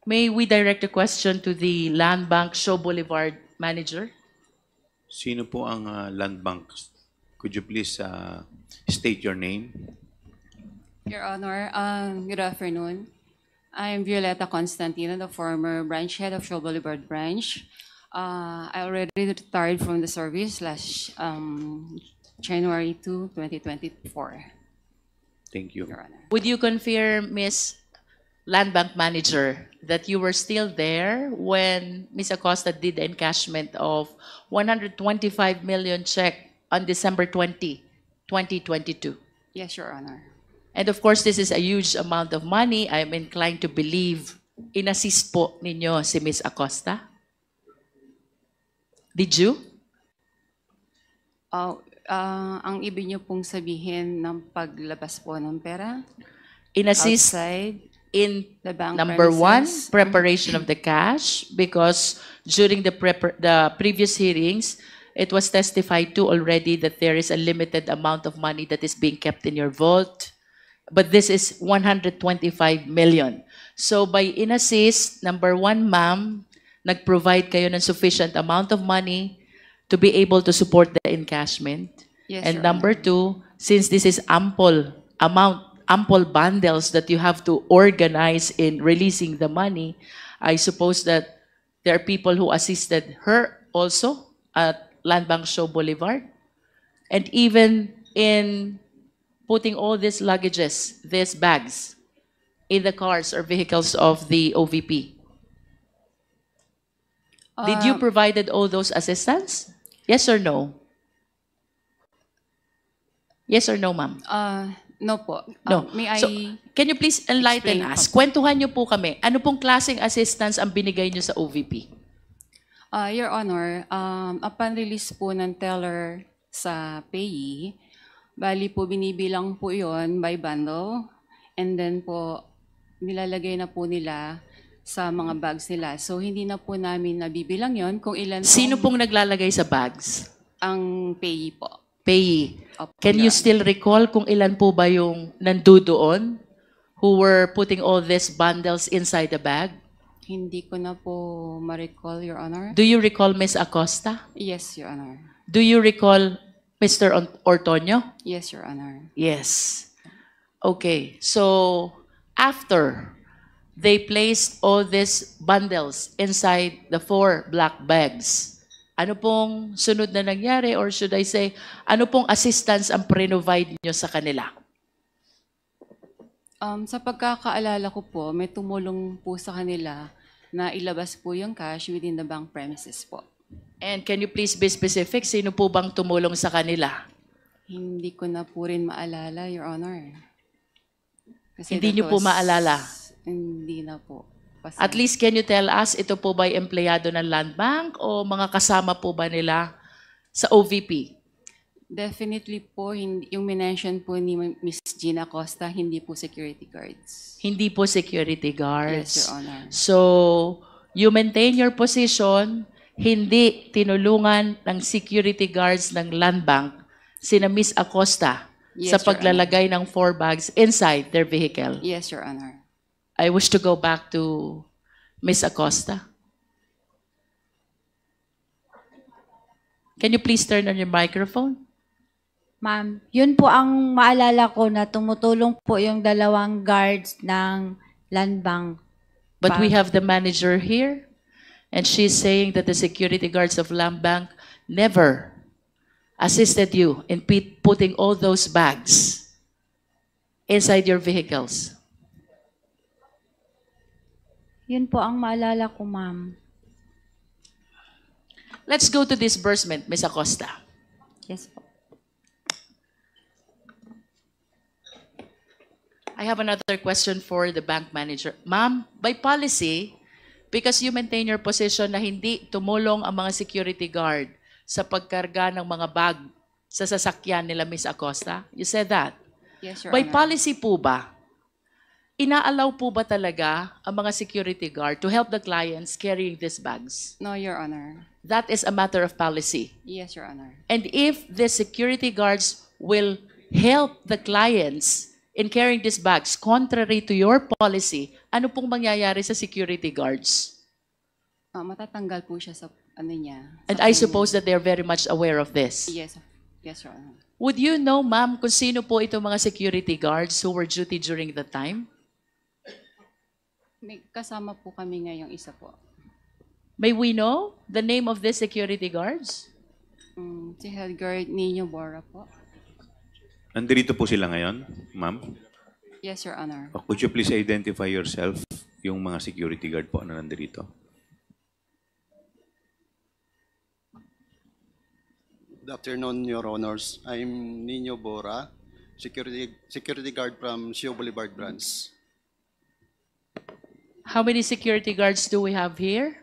may we direct a question to the Land Bank Show Boulevard manager? Sino po ang ah, land bank? Could you please ah, state your name? Your Honor, um, good afternoon. I am Violeta Constantino, the former branch head of Shaw Boulevard branch. Uh, I already retired from the service last um, January 2, 2024. Thank you. Your Honor. Would you confirm, Ms. Land Bank Manager, that you were still there when Ms. Acosta did the encashment of 125 million check on December 20, 2022? Yes, Your Honor. And of course, this is a huge amount of money. I'm inclined to believe inassist po ninyo si Miss Acosta? Did you? Uh, uh, ang ibig niyo pong sabihin ng paglabas po ng pera? Inassist outside in the bank number premises. one, mm-hmm. preparation of the cash because during the, the previous hearings, it was testified to already that there is a limited amount of money that is being kept in your vault. But this is 125 million. So by inassist, number one, ma'am, nag-provide kayo ng sufficient amount of money to be able to support the encashment. Yes, And number Honor. two, since this is ample amount, ample bundles that you have to organize in releasing the money, I suppose that there are people who assisted her also at Land Show Boulevard. And even in putting all these luggages, these bags, in the cars or vehicles of the OVP? Uh, Did you uh, provided all those assistance? Yes or no? Yes or no, ma'am? Uh, no po. Uh, no. Um, may so, I can you please enlighten us? Kwentuhan niyo po kami. Ano pong klaseng assistance ang binigay niyo sa OVP? Uh, Your Honor, um, upon release po ng teller sa payee, Bali po, binibilang po yon by bundle. And then po, nilalagay na po nila sa mga bags nila. So, hindi na po namin nabibilang yon kung ilan Sino pong naglalagay sa bags? ang payee po. Payee. Opo, Can you still recall kung ilan po ba yung nandoon who were putting all these bundles inside the bag? Hindi ko na po ma-recall, Your Honor. Do you recall Miss Acosta? Yes, Your Honor. Do you recall Mr. Ortonio? Yes, Your Honor. Yes. Okay, so after they placed all these bundles inside the four black bags, ano pong sunod na nangyari or should I say, ano pong assistance ang pre-provide nyo sa kanila? Um, sa pagkakaalala ko po, may tumulong po sa kanila na ilabas po yung cash within the bank premises po. And can you please be specific? Sino po bang tumulong sa kanila? Hindi ko na po rin maalala, Your Honor. Kasi hindi niyo po maalala? Hindi na po. Kasi At least can you tell us, ito po ba empleyado ng Land Bank o mga kasama po ba nila sa OVP? Definitely po, yung minention po ni Ms. Gina Costa, hindi po security guards. Hindi po security guards. Yes, Your Honor. So, you maintain your position hindi tinulungan ng security guards ng Land Bank sina Miss Acosta yes, sa paglalagay ng four bags inside their vehicle. Yes, Your Honor. I wish to go back to Miss Acosta. Can you please turn on your microphone? Ma'am, yun po ang maalala ko na tumutulong po yung dalawang guards ng Land Bank. But we have the manager here. And she's saying that the security guards of Lamb Bank never assisted you in putting all those bags inside your vehicles. Yun po ang maalala ko, ma'am. Let's go to disbursement, Ms. Acosta. Yes po. I have another question for the bank manager. Ma'am, by policy, Because you maintain your position na hindi tumulong ang mga security guard sa pagkarga ng mga bag sa sasakyan nila Ms. Acosta? You said that? Yes, Your By Honor. policy po ba, inaallow po ba talaga ang mga security guard to help the clients carrying these bags? No, Your Honor. That is a matter of policy. Yes, Your Honor. And if the security guards will help the clients in carrying these bags contrary to your policy, ano pong mangyayari sa security guards? Uh, matatanggal po siya sa ano niya. Sa And I suppose that they are very much aware of this. Yes, yes, sir. Would you know, ma'am, kung sino po itong mga security guards who were duty during the time? May kasama po kami ngayong isa po. May we know the name of the security guards? Mm, si Helgard Ninyo Bora po. Nandito po sila ngayon, ma'am? Yes, Your Honor. Could oh, you please identify yourself, yung mga security guard po na nandito? Good afternoon, Your Honors. I'm Nino Bora, security security guard from Sio Boulevard branch. How many security guards do we have here?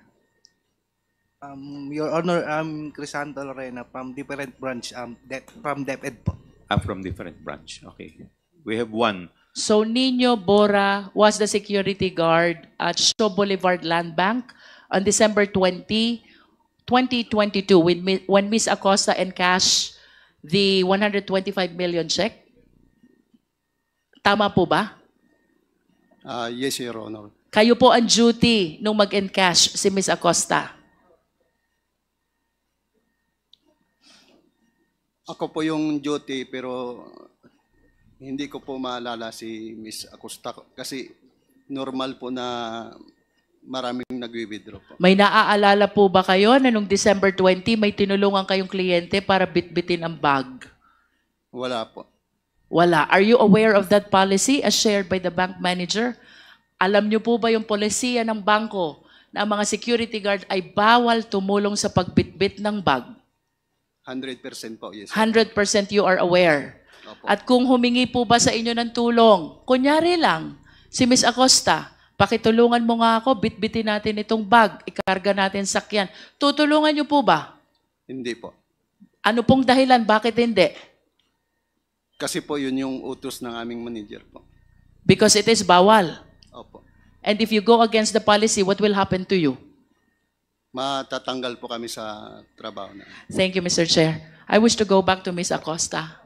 Um, Your Honor, I'm Crisanto Lorena from different branch, um, de- from DepEd po. Ah, from different branch. Okay. We have one So Nino Bora was the security guard at Show Boulevard Land Bank on December 20, 2022 when, when Ms. Acosta encashed the 125 million check. Tama po ba? Uh, yes, Your Honor. Kayo po ang duty nung mag-encash si Ms. Acosta. Ako po yung duty pero hindi ko po maalala si Miss Acosta kasi normal po na maraming nagwi-withdraw po. May naaalala po ba kayo na nung December 20 may tinulungan kayong kliyente para bitbitin ang bag? Wala po. Wala. Are you aware of that policy as shared by the bank manager? Alam niyo po ba yung polisiya ng bangko na ang mga security guard ay bawal tumulong sa pagbitbit ng bag? 100% po, yes. 100% you are aware. At kung humingi po ba sa inyo ng tulong, kunyari lang, si Miss Acosta, pakitulungan mo nga ako, bitbitin natin itong bag, ikarga natin sakyan. Tutulungan niyo po ba? Hindi po. Ano pong dahilan? Bakit hindi? Kasi po yun yung utos ng aming manager po. Because it is bawal. Opo. And if you go against the policy, what will happen to you? Matatanggal po kami sa trabaho na. Thank you, Mr. Chair. I wish to go back to Ms. Acosta.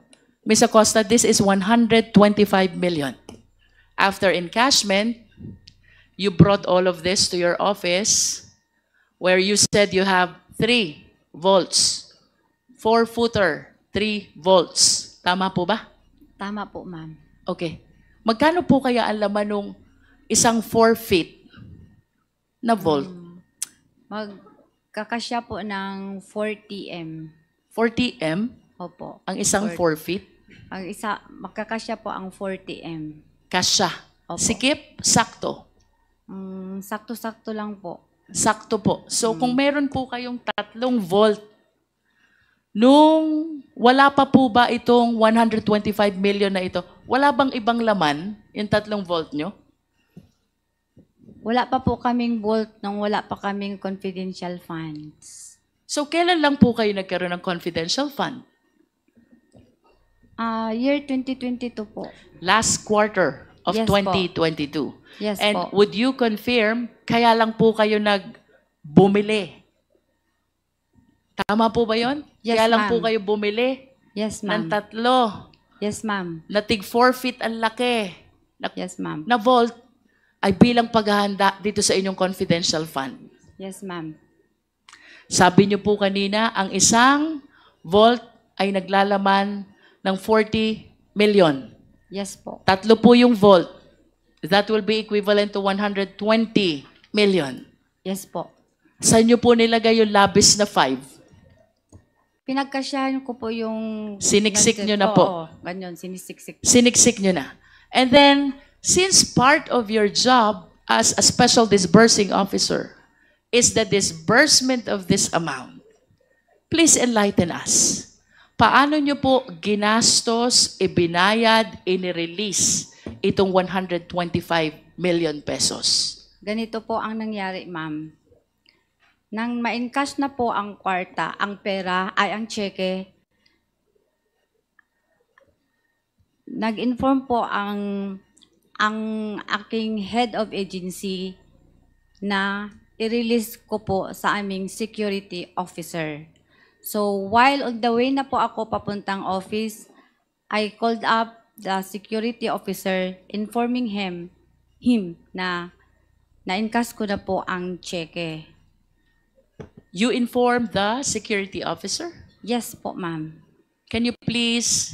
Ms. Costa, this is 125 million. After encashment, you brought all of this to your office where you said you have three volts, 4-footer, 3 volts. Tama po ba? Tama po, ma'am. Okay. Magkano po kaya ang laman ng isang 4 feet na volt? Um, magkakasya po ng 40M. 40M? Opo. Ang isang 4 feet? Ang isa, magkakasya po ang 40M. Kasya. Opo. Sikip, sakto. Mm, sakto-sakto lang po. Sakto po. So, mm. kung meron po kayong tatlong volt, nung wala pa po ba itong 125 million na ito, wala bang ibang laman yung tatlong volt nyo? Wala pa po kaming volt nung wala pa kaming confidential funds. So, kailan lang po kayo nagkaroon ng confidential fund? Uh, year 2022 po. Last quarter of Yes po. Yes And po. would you confirm, kaya lang po kayo nagbumili? Tama po ba yon? Yes, kaya lang po kayo bumili Yes, ma'am. ma'am. tatlo. Yes, ma'am. Na tig 4 feet ang laki. Na, Yes, ma'am. na vault ay bilang paghahanda dito sa inyong confidential fund. Yes, ma'am. Sabi niyo po kanina, ang isang vault ay naglalaman ng 40 million. Yes po. Tatlo po yung volt. That will be equivalent to 120 million. Yes po. Sa inyo po nilagay yung labis na 5? Pinagkasyahan ko po yung... Siniksik nyo na po. ganyan, sinisiksik. Siniksik nyo na. And then, since part of your job as a special disbursing officer is the disbursement of this amount, please enlighten us paano nyo po ginastos, ibinayad, inirelease itong 125 million pesos? Ganito po ang nangyari, ma'am. Nang ma-encash na po ang kwarta, ang pera, ay ang cheque, nag-inform po ang ang aking head of agency na i-release ko po sa aming security officer. So while on the way na po ako papuntang office, I called up the security officer informing him him na na-encash ko na po ang cheque. You informed the security officer? Yes po, ma'am. Can you please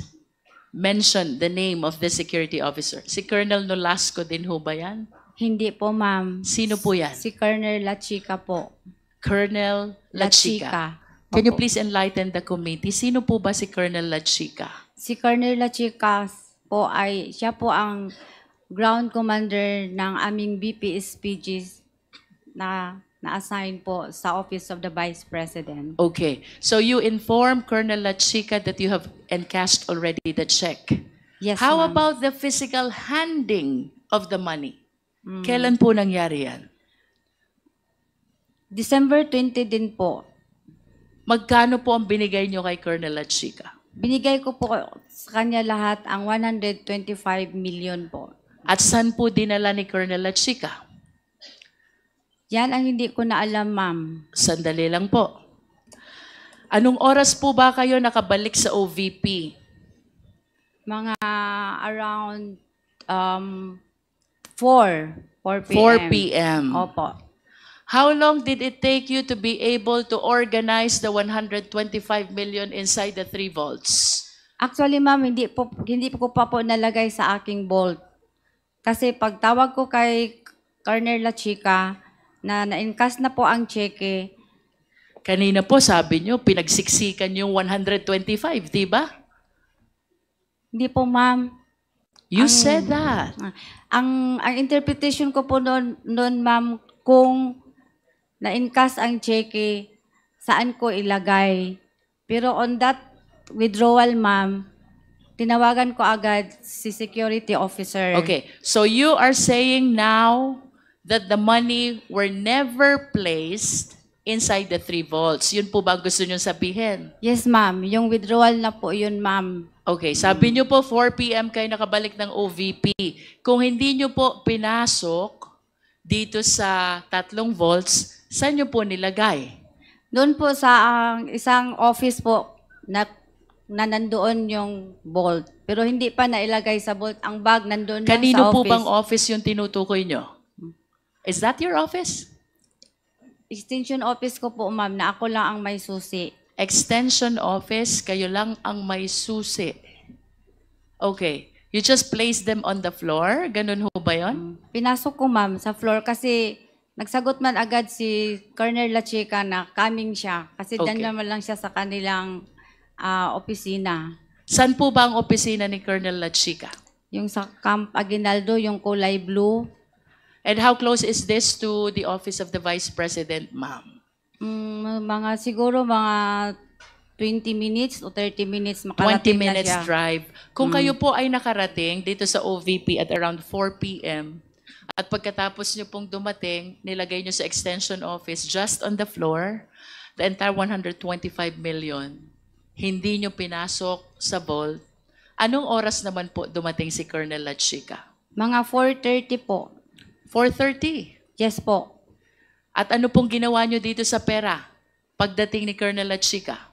mention the name of the security officer? Si Colonel Nolasco din ho ba yan? Hindi po, ma'am. Sino po yan? Si Colonel Lachica po. Colonel Lachica. Lachica. Can you please enlighten the committee? Sino po ba si Colonel Lachica? Si Colonel Lachica po ay, siya po ang ground commander ng aming BPSPG na na-assign po sa Office of the Vice President. Okay. So you inform Colonel Lachica that you have encashed already the check. Yes, How about the physical handing of the money? Mm. Kailan po nangyari yan? December 20 din po. Magkano po ang binigay niyo kay Colonel Lachica? Binigay ko po sa kanya lahat ang 125 million po. At saan po dinala ni Colonel Lachica? Yan ang hindi ko na alam, ma'am. Sandali lang po. Anong oras po ba kayo nakabalik sa OVP? Mga around um, 4. 4 p.m. 4 p.m. Opo. How long did it take you to be able to organize the 125 million inside the three vaults? Actually, ma'am, hindi po hindi po ko pa po nalagay sa aking vault. Kasi pagtawag ko kay Colonel La Chica na na-encash na po ang cheque. Kanina po sabi niyo pinagsiksikan yung 125, 'di ba? Hindi po, ma'am. You ang, said that. Ah, ang ang interpretation ko po noon noon, ma'am, kung na inkas ang cheque, saan ko ilagay. Pero on that withdrawal, ma'am, tinawagan ko agad si security officer. Okay, so you are saying now that the money were never placed inside the 3 vaults. Yun po ba gusto nyo sabihin? Yes, ma'am. Yung withdrawal na po yun, ma'am. Okay, sabi nyo po 4 p.m. kayo nakabalik ng OVP. Kung hindi nyo po pinasok dito sa tatlong vaults, Saan niyo po nilagay? Doon po sa ang isang office po na, na nandoon yung Bolt. Pero hindi pa nailagay sa Bolt. Ang bag nandoon lang sa office. Kanino po bang office yung tinutukoy niyo? Is that your office? Extension office ko po, ma'am, na ako lang ang may susi. Extension office, kayo lang ang may susi. Okay. You just place them on the floor? Ganun ho ba yun? Mm. Pinasok ko, ma'am, sa floor kasi Nagsagot man agad si Colonel Lachica na coming siya kasi okay. dyan naman lang siya sa kanilang uh, opisina. San po ba ang opisina ni Colonel Lachica? Yung sa Camp Aguinaldo, yung kulay blue. And how close is this to the office of the Vice President, ma'am? Mm, mga siguro mga 20 minutes o 30 minutes makarating 20 minutes na siya. drive. Kung mm. kayo po ay nakarating dito sa OVP at around 4 p.m., at pagkatapos nyo pong dumating, nilagay nyo sa extension office just on the floor, the entire 125 million. Hindi nyo pinasok sa vault. Anong oras naman po dumating si Colonel Lachica? Mga 4.30 po. 4.30? Yes po. At ano pong ginawa nyo dito sa pera pagdating ni Colonel Lachica?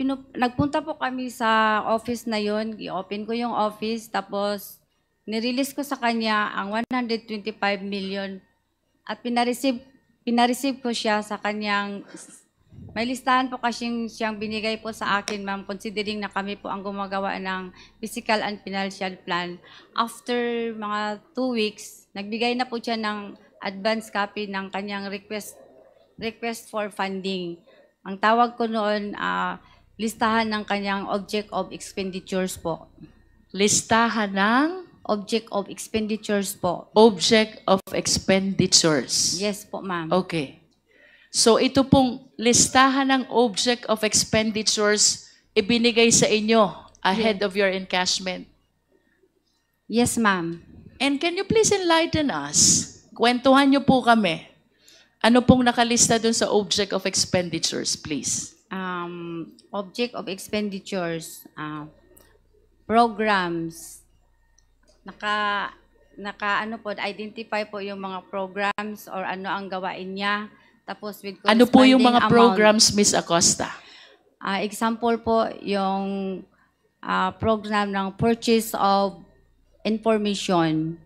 Pinup- nagpunta po kami sa office na yon. I-open ko yung office. Tapos nirelease ko sa kanya ang 125 million at pinareceive, pinareceive ko siya sa kanyang, may listahan po kasing siyang binigay po sa akin, ma'am, considering na kami po ang gumagawa ng physical and financial plan. After mga two weeks, nagbigay na po siya ng advance copy ng kanyang request request for funding. Ang tawag ko noon, uh, listahan ng kanyang object of expenditures po. Listahan ng Object of expenditures po. Object of expenditures. Yes po, ma'am. Okay. So ito pong listahan ng object of expenditures ibinigay sa inyo ahead yes. of your encashment. Yes, ma'am. And can you please enlighten us? Kwentuhan niyo po kami. Ano pong nakalista dun sa object of expenditures, please? Um, object of expenditures, uh, programs, naka naka ano po identify po yung mga programs or ano ang gawain niya tapos with Ano po yung mga amount. programs Miss Acosta? Uh, example po yung uh, program ng purchase of information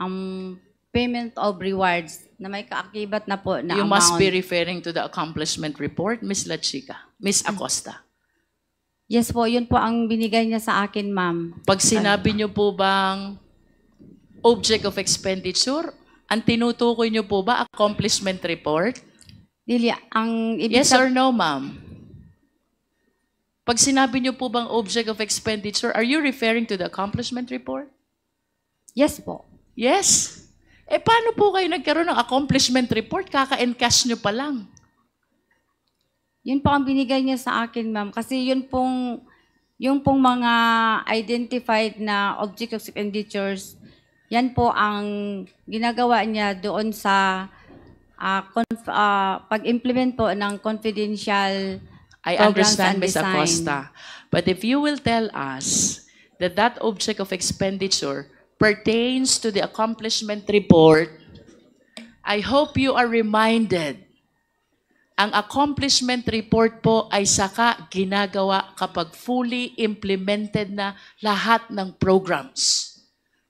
um payment of rewards na may kaakibat na po na You amount. must be referring to the accomplishment report Miss Lachica Miss Acosta. Mm -hmm. Yes po, yun po ang binigay niya sa akin, ma'am. Pag sinabi niyo po bang object of expenditure, ang tinutukoy niyo po ba accomplishment report? Dili, ang ibig Yes or no, ma'am? Pag sinabi niyo po bang object of expenditure, are you referring to the accomplishment report? Yes po. Yes? Eh, paano po kayo nagkaroon ng accomplishment report? Kaka-encash niyo pa lang. Yun po ang binigay niya sa akin, ma'am. Kasi yun pong, yung pong mga identified na object of expenditures, yan po ang ginagawa niya doon sa uh, uh, pag-implement po ng confidential I understand, Ms. Acosta. But if you will tell us that that object of expenditure pertains to the accomplishment report, I hope you are reminded ang accomplishment report po ay saka ginagawa kapag fully implemented na lahat ng programs.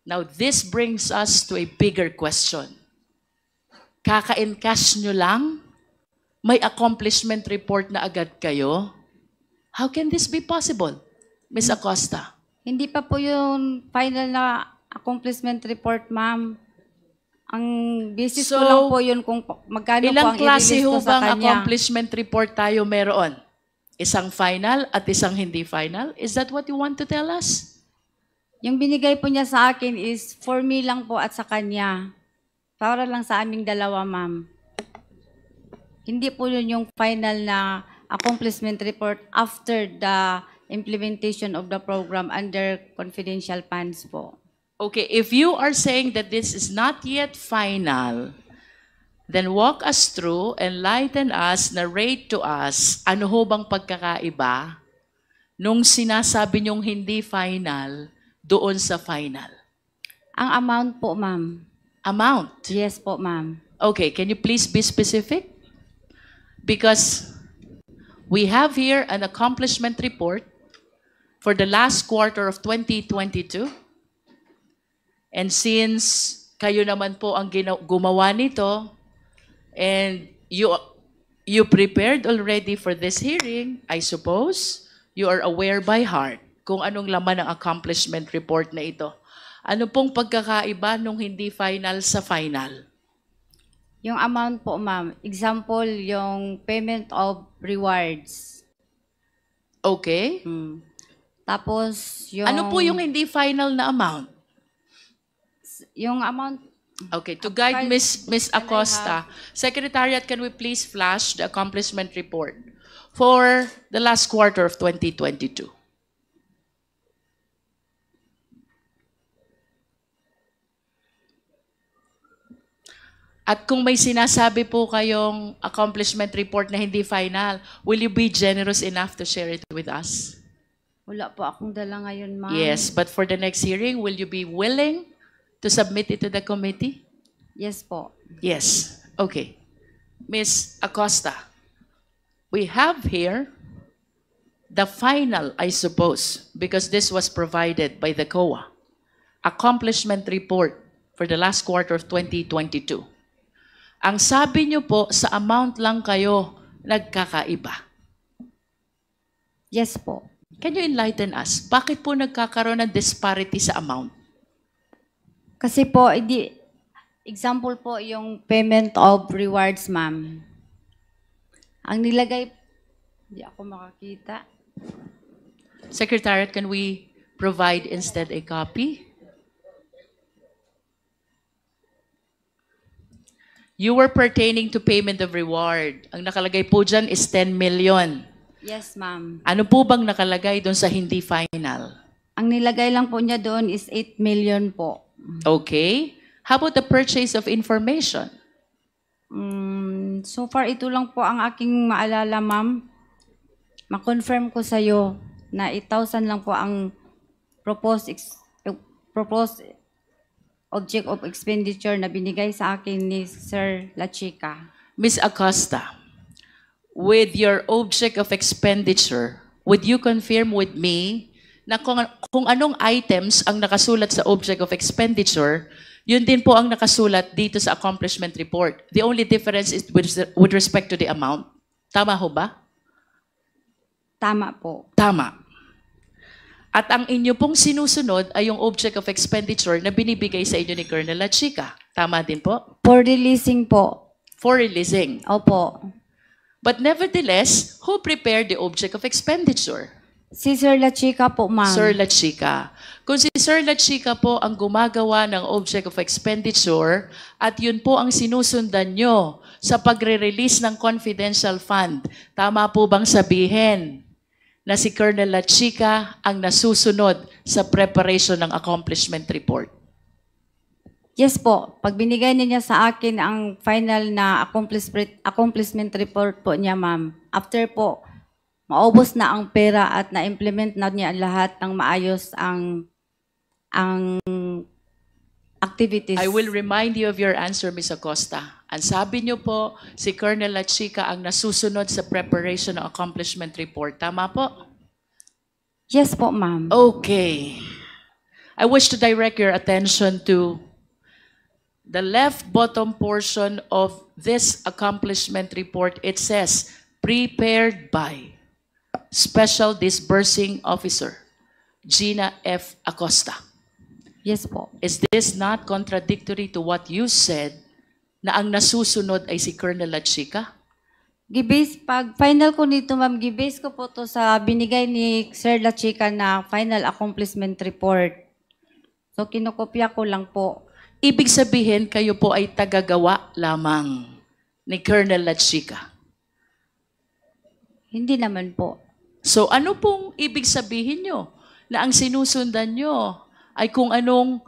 Now, this brings us to a bigger question. Kaka-encash nyo lang? May accomplishment report na agad kayo? How can this be possible, Ms. Acosta? Hindi pa po yung final na accomplishment report, ma'am. Ang basis so, ko lang po yun kung magkano ilang po ang klase ko sa kanya. accomplishment report tayo meron? Isang final at isang hindi final? Is that what you want to tell us? Yung binigay po niya sa akin is for me lang po at sa kanya. Para lang sa aming dalawa, ma'am. Hindi po yun yung final na accomplishment report after the implementation of the program under confidential funds po. Okay, if you are saying that this is not yet final, then walk us through, enlighten us, narrate to us, ano ho bang pagkakaiba nung sinasabi niyong hindi final doon sa final? Ang amount po, ma'am. Amount? Yes po, ma'am. Okay, can you please be specific? Because we have here an accomplishment report for the last quarter of 2022 And since kayo naman po ang gumawa nito and you you prepared already for this hearing, I suppose. You are aware by heart kung anong laman ng accomplishment report na ito. Ano pong pagkakaiba nung hindi final sa final? Yung amount po, ma'am. Example, yung payment of rewards. Okay. Hmm. Tapos yung... Ano po yung hindi final na amount? Yung amount Okay, to guide Miss Miss Acosta, Secretariat, can we please flash the accomplishment report for the last quarter of 2022? At kung may sinasabi po kayong accomplishment report na hindi final, will you be generous enough to share it with us? Wala po akong dala ngayon, ma'am. Yes, but for the next hearing, will you be willing to submit it to the committee? Yes po. Yes. Okay. Miss Acosta, we have here the final, I suppose, because this was provided by the COA, accomplishment report for the last quarter of 2022. Ang sabi niyo po, sa amount lang kayo nagkakaiba. Yes po. Can you enlighten us? Bakit po nagkakaroon ng disparity sa amount? Kasi po, hindi, example po yung payment of rewards, ma'am. Ang nilagay, hindi ako makakita. Secretariat, can we provide instead a copy? You were pertaining to payment of reward. Ang nakalagay po dyan is 10 million. Yes, ma'am. Ano po bang nakalagay doon sa hindi final? Ang nilagay lang po niya doon is 8 million po. Okay? How about the purchase of information? Mm, so far, ito lang po ang aking maalala, ma'am. Ma-confirm ko sa iyo na 1,000 lang po ang proposed, ex- proposed object of expenditure na binigay sa akin ni Sir Lachica. Miss Acosta, with your object of expenditure, would you confirm with me na kung, kung anong items ang nakasulat sa object of expenditure, yun din po ang nakasulat dito sa accomplishment report. The only difference is with, with respect to the amount. Tama ho ba? Tama po. Tama. At ang inyo pong sinusunod ay yung object of expenditure na binibigay sa inyo ni Colonel Lachica. Tama din po? For releasing po. For releasing. Opo. But nevertheless, who prepared the object of expenditure? Si Sir La Chica po, ma'am. Sir La Chica. Kung si Sir La Chica po ang gumagawa ng object of expenditure at yun po ang sinusundan nyo sa pagre-release ng confidential fund, tama po bang sabihin na si Colonel La Chica ang nasusunod sa preparation ng accomplishment report? Yes po. Pag binigay niya sa akin ang final na accomplishment report po niya, ma'am. After po, maubos na ang pera at na-implement na niya lahat ng maayos ang ang activities. I will remind you of your answer, Ms. Acosta. Ang sabi niyo po, si Colonel Lachica ang nasusunod sa preparation ng accomplishment report. Tama po? Yes po, ma'am. Okay. I wish to direct your attention to the left bottom portion of this accomplishment report. It says, prepared by. Special Disbursing Officer, Gina F. Acosta. Yes po. Is this not contradictory to what you said na ang nasusunod ay si Colonel Lachica? Gibis, pag final ko nito, ma'am, gibis ko po to sa binigay ni Sir Lachica na final accomplishment report. So, kinokopya ko lang po. Ibig sabihin, kayo po ay tagagawa lamang ni Colonel Lachica. Hindi naman po. So ano pong ibig sabihin nyo? Na ang sinusundan nyo ay kung anong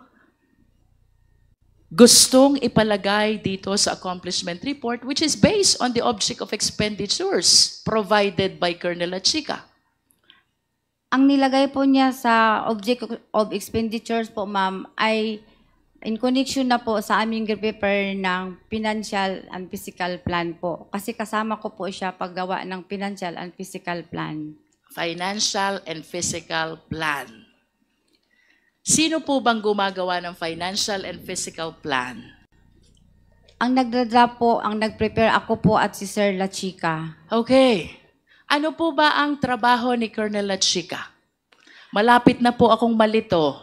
gustong ipalagay dito sa accomplishment report which is based on the object of expenditures provided by Colonel Achica. Ang nilagay po niya sa object of expenditures po ma'am ay in connection na po sa aming prepare ng financial and physical plan po. Kasi kasama ko po siya paggawa ng financial and physical plan financial and physical plan. Sino po bang gumagawa ng financial and physical plan? Ang nagdadra po, ang nagprepare ako po at si Sir Lachika. Okay. Ano po ba ang trabaho ni Colonel Lachika? Malapit na po akong malito.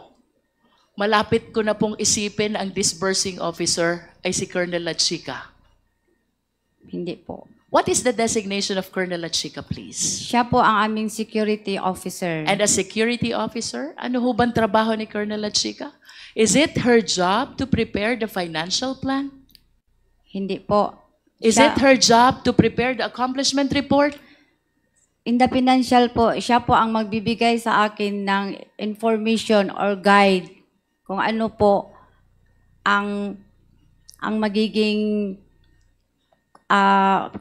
Malapit ko na pong isipin ang disbursing officer ay si Colonel Lachika. Hindi po. What is the designation of Colonel Lachica, please? Siya po ang aming security officer. And a security officer? Ano ho bang trabaho ni Colonel Lachica? Is it her job to prepare the financial plan? Hindi po. Is siya, it her job to prepare the accomplishment report? In the financial po, siya po ang magbibigay sa akin ng information or guide kung ano po ang ang magiging uh,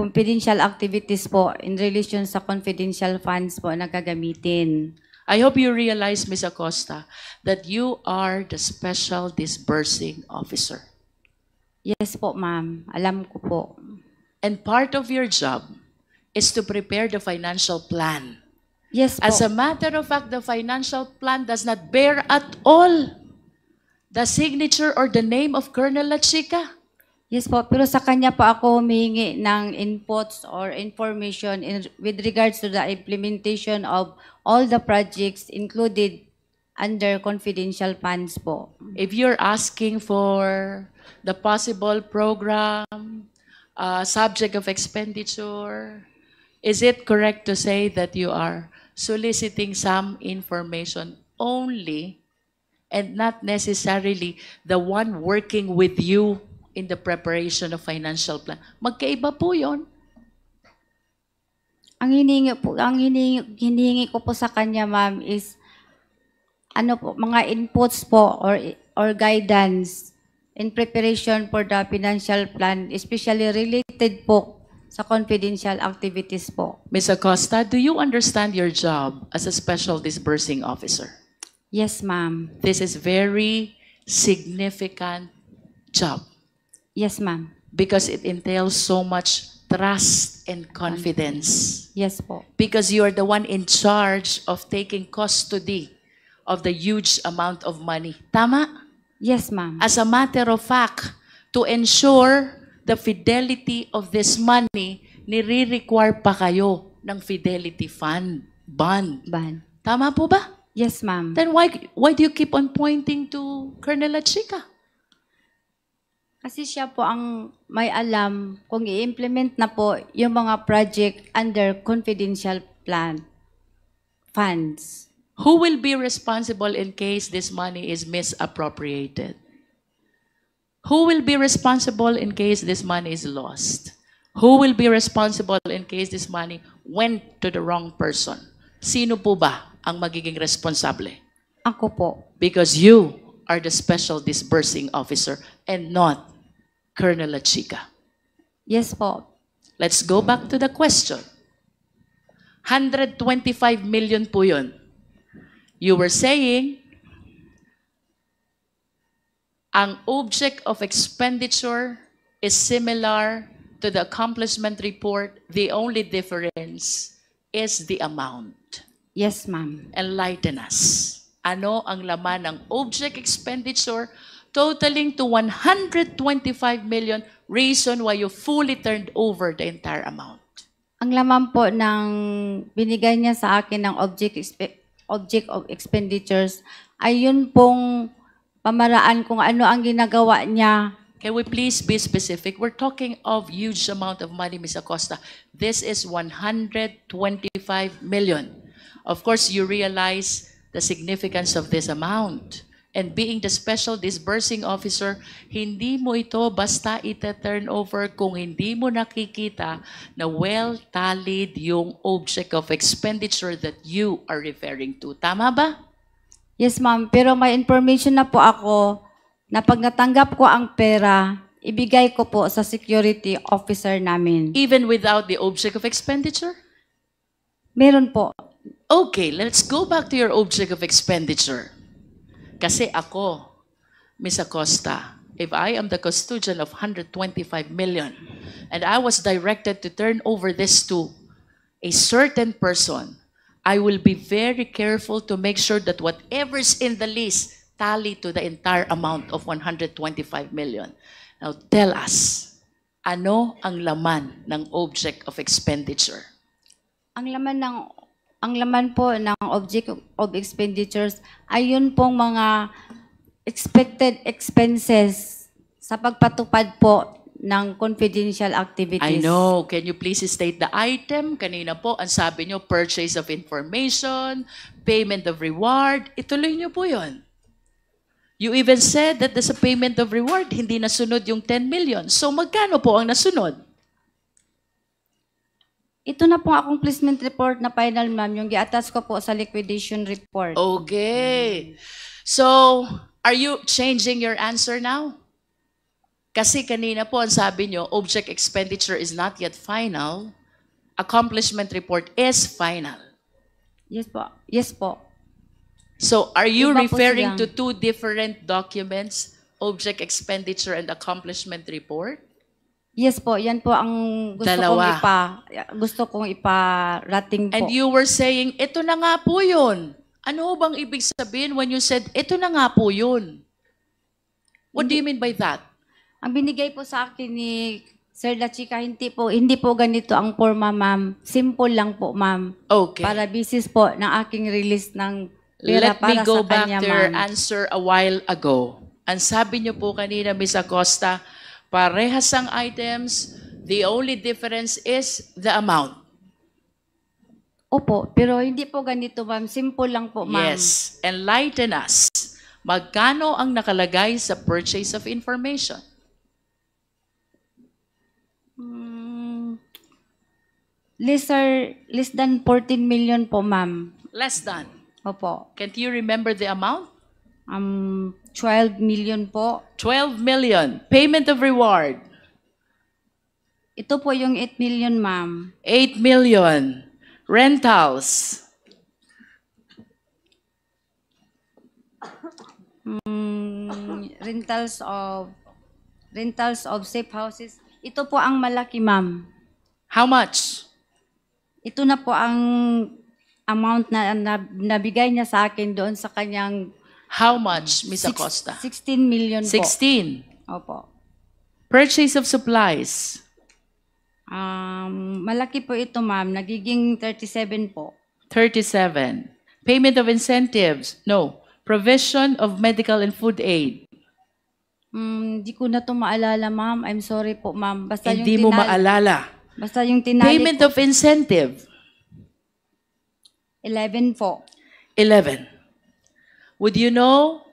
confidential activities po in relation sa confidential funds po na gagamitin. I hope you realize, Ms. Acosta, that you are the special disbursing officer. Yes po, ma'am. Alam ko po. And part of your job is to prepare the financial plan. Yes po. As a matter of fact, the financial plan does not bear at all the signature or the name of Colonel Lachica. Yes po, pero sa kanya po ako humingi ng inputs or information in, with regards to the implementation of all the projects included under confidential funds po. If you're asking for the possible program, uh, subject of expenditure, is it correct to say that you are soliciting some information only and not necessarily the one working with you in the preparation of financial plan. Magkaiba po yon. Ang hinihingi po, ang hinihingi, hinihingi ko po sa kanya, ma'am, is ano po, mga inputs po or, or guidance in preparation for the financial plan, especially related po sa confidential activities po. Ms. Acosta, do you understand your job as a special disbursing officer? Yes, ma'am. This is very significant job. Yes, ma'am. Because it entails so much trust and confidence. Yes po. Because you are the one in charge of taking custody of the huge amount of money. Tama? Yes, ma'am. As a matter of fact, to ensure the fidelity of this money, nire-require pa kayo ng fidelity fund, bond. Bond. Tama po ba? Yes, ma'am. Then why why do you keep on pointing to Colonel Achica? Kasi siya po ang may alam kung i-implement na po yung mga project under confidential plan funds. Who will be responsible in case this money is misappropriated? Who will be responsible in case this money is lost? Who will be responsible in case this money went to the wrong person? Sino po ba ang magiging responsable? Ako po. Because you are the special disbursing officer and not Colonel Achika? Yes po. Let's go back to the question. 125 million po yun. You were saying, ang object of expenditure is similar to the accomplishment report. The only difference is the amount. Yes, ma'am. Enlighten us. Ano ang laman ng object expenditure totaling to 125 million reason why you fully turned over the entire amount. Ang laman po ng binigay niya sa akin ng object object of expenditures ay yun pong pamaraan kung ano ang ginagawa niya. Can we please be specific? We're talking of huge amount of money, Ms. Acosta. This is 125 million. Of course, you realize the significance of this amount and being the special disbursing officer, hindi mo ito basta ita-turn over kung hindi mo nakikita na well tallied yung object of expenditure that you are referring to. Tama ba? Yes, ma'am. Pero may information na po ako na pag natanggap ko ang pera, ibigay ko po sa security officer namin. Even without the object of expenditure? Meron po. Okay, let's go back to your object of expenditure. Kasi ako, Miss Acosta, if I am the custodian of 125 million and I was directed to turn over this to a certain person, I will be very careful to make sure that whatever's in the list tally to the entire amount of 125 million. Now tell us, ano ang laman ng object of expenditure? Ang laman ng ang laman po ng object of expenditures ay yun pong mga expected expenses sa pagpatupad po ng confidential activities. I know. Can you please state the item? Kanina po, ang sabi nyo, purchase of information, payment of reward. Ituloy nyo po yon. You even said that there's a payment of reward. Hindi nasunod yung 10 million. So magkano po ang nasunod? Ito na po akong placement report na final, ma'am, yung gi ko po sa liquidation report. Okay. So, are you changing your answer now? Kasi kanina po ang sabi nyo, object expenditure is not yet final. Accomplishment report is final. Yes po. Yes po. So, are you referring to two different documents, object expenditure and accomplishment report? Yes po, yan po ang gusto Dalawa. kong ipa gusto kong iparating po. And you were saying, ito na nga po 'yun. Ano bang ibig sabihin when you said, ito na nga po 'yun? What do you mean by that? Ang binigay po sa akin ni Sir La Chica, hindi po, hindi po ganito ang forma, ma'am. Simple lang po, ma'am. Okay. Para bisis po ng aking release ng pera Let para me go sa back kanya, to your ma'am. answer a while ago. Ang sabi niyo po kanina, Miss Acosta, Parehas ang items. The only difference is the amount. Opo, pero hindi po ganito, ma'am. Simple lang po, ma'am. Yes. Enlighten us. Magkano ang nakalagay sa purchase of information? Mm, lesser, less than 14 million po, ma'am. Less than? Opo. Can't you remember the amount? Um, 12 million po. 12 million. Payment of reward. Ito po yung 8 million, ma'am. 8 million. Rentals. Mm, rentals of rentals of safe houses. Ito po ang malaki, ma'am. How much? Ito na po ang amount na, na nabigay niya sa akin doon sa kanyang How much, Ms. Six- Acosta? 16 million po. 16. Opo. Purchase of supplies. Um, malaki po ito, ma'am. Nagiging 37 po. 37. Payment of incentives. No. Provision of medical and food aid. Mm, Hindi ko na to maalala, ma'am. I'm sorry po, ma'am. Basta Hindi yung mo maalala. Basta yung tinali Payment po, of incentive. 11 po. 11. Would you know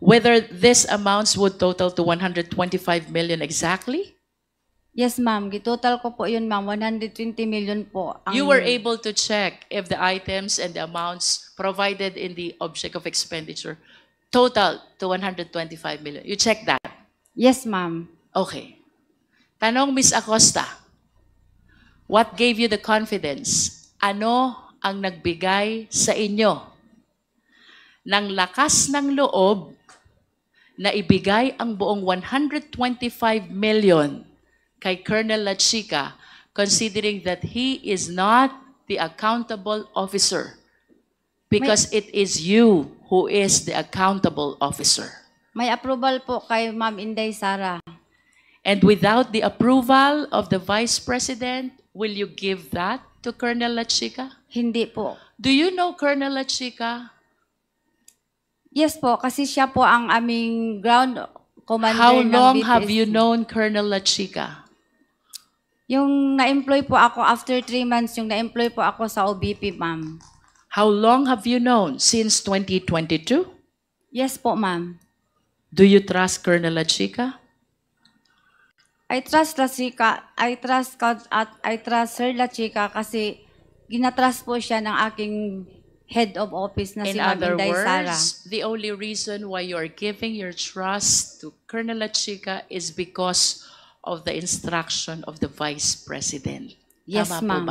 whether this amounts would total to 125 million exactly? Yes, ma'am. Gitotal ko po yun, ma'am. 120 million po. Ang... You were able to check if the items and the amounts provided in the object of expenditure total to 125 million. You check that? Yes, ma'am. Okay. Tanong, Miss Acosta, what gave you the confidence? Ano ang nagbigay sa inyo ng lakas ng loob na ibigay ang buong 125 million kay Colonel Lachica considering that he is not the accountable officer because may, it is you who is the accountable officer. May approval po kay Ma'am Inday Sara. And without the approval of the Vice President, will you give that to Colonel Lachica? Hindi po. Do you know Colonel Lachica? Yes po, kasi siya po ang aming ground commander How long have you known Colonel Lachica? Yung na-employ po ako after three months, yung na-employ po ako sa OBP, ma'am. How long have you known? Since 2022? Yes po, ma'am. Do you trust Colonel Lachica? I trust Lachica. I trust at I trust Sir Lachica kasi ginatrust po siya ng aking head of office na In other Sara. words, the only reason why you are giving your trust to Colonel Lachica is because of the instruction of the Vice President. Yes, ma'am.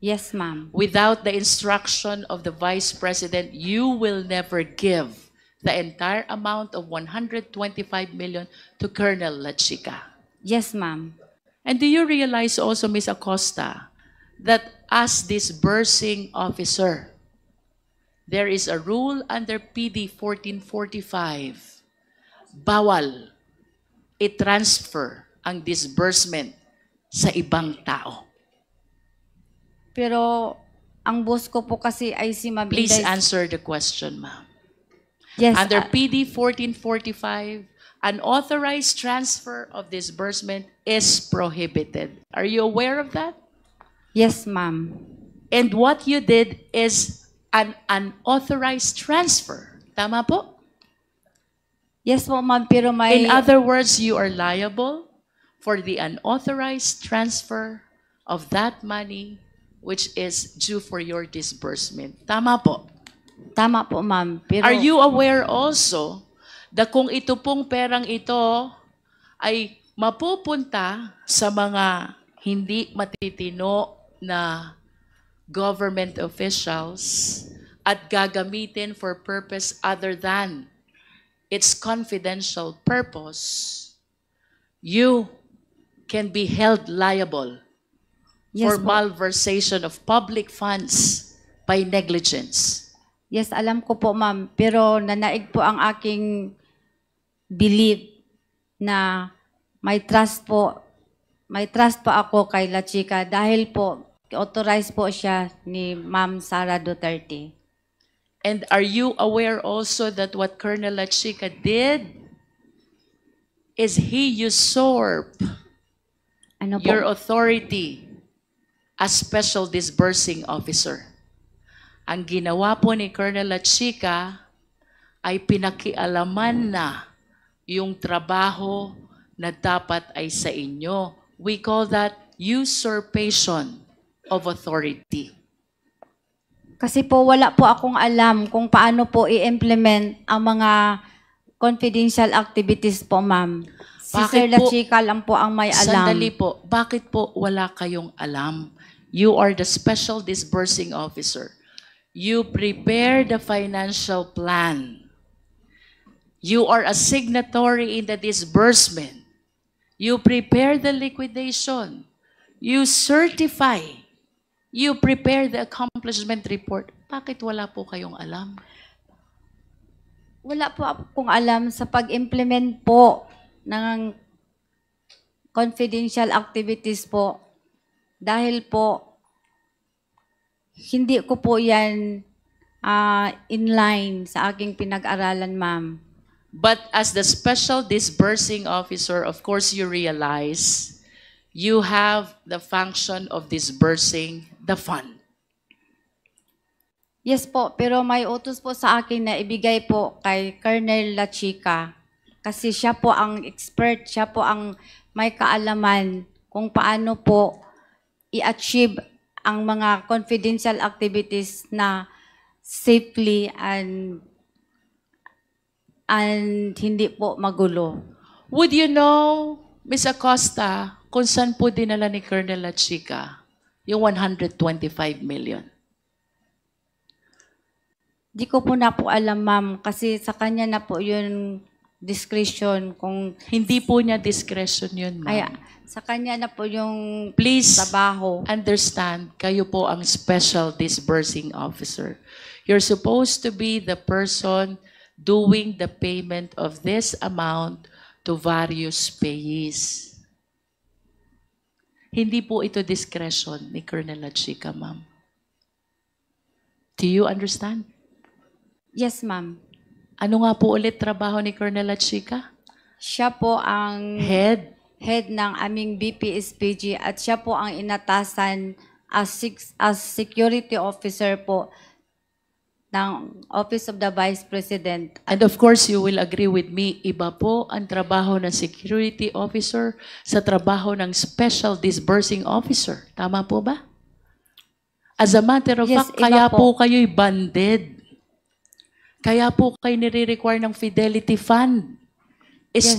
Yes, ma'am. Without the instruction of the Vice President, you will never give the entire amount of 125 million to Colonel Lachica. Yes, ma'am. And do you realize also, Ms. Acosta, that as disbursing officer, there is a rule under PD 1445. Bawal i-transfer ang disbursement sa ibang tao. Pero ang boss ko po kasi ay si Ma'am Please answer the question, ma'am. Yes. Under uh, PD 1445, an authorized transfer of disbursement is prohibited. Are you aware of that? Yes, ma'am. And what you did is an unauthorized transfer. Tama po? Yes po, ma'am, pero may... In other words, you are liable for the unauthorized transfer of that money which is due for your disbursement. Tama po? Tama po, ma'am. Pero... Are you aware also na kung ito pong perang ito ay mapupunta sa mga hindi matitino na government officials at gagamitin for purpose other than its confidential purpose, you can be held liable yes, for po. malversation of public funds by negligence. Yes, alam ko po ma'am, pero nanaig po ang aking belief na may trust po, may trust po ako kay La Chica dahil po Authorized po siya ni Ma'am Sara Duterte. And are you aware also that what Colonel Lachica did is he usurped ano your authority as special disbursing officer. Ang ginawa po ni Colonel Lachica ay pinakialaman na yung trabaho na dapat ay sa inyo. We call that usurpation of authority. Kasi po wala po akong alam kung paano po i-implement ang mga confidential activities po, ma'am. Si Bakit Sir po- lang po ang may alam. Sandali po, bakit po wala kayong alam? You are the special disbursing officer. You prepare the financial plan. You are a signatory in the disbursement. You prepare the liquidation. You certify. You prepare the accomplishment report. Bakit wala po kayong alam? Wala po akong alam sa pag-implement po ng confidential activities po. Dahil po, hindi ko po yan uh, line sa aking pinag-aralan, ma'am. But as the special disbursing officer, of course you realize you have the function of disbursing the fund. Yes po, pero may utos po sa akin na ibigay po kay Colonel Lachica kasi siya po ang expert, siya po ang may kaalaman kung paano po i-achieve ang mga confidential activities na safely and and hindi po magulo. Would you know, Ms. Acosta, kung saan po dinala ni Colonel Lachica? Yung 125 million. Di ko po na po alam, ma'am, kasi sa kanya na po yun discretion kung Hindi po niya discretion yun, ma'am. kaya sa kanya na po yung Please trabaho. understand, kayo po ang special disbursing officer. You're supposed to be the person doing the payment of this amount to various payees. Hindi po ito discretion ni Colonel Lachica, ma'am. Do you understand? Yes, ma'am. Ano nga po ulit trabaho ni Colonel Lachica? Siya po ang head head ng aming BPSPG at siya po ang inatasan as, as security officer po ng Office of the Vice President. And of course, you will agree with me, iba po ang trabaho ng security officer sa trabaho ng special disbursing officer. Tama po ba? As a matter of yes, fact, kaya po, po kayo'y banded. Kaya po kayo nire-require ng Fidelity Fund is yes.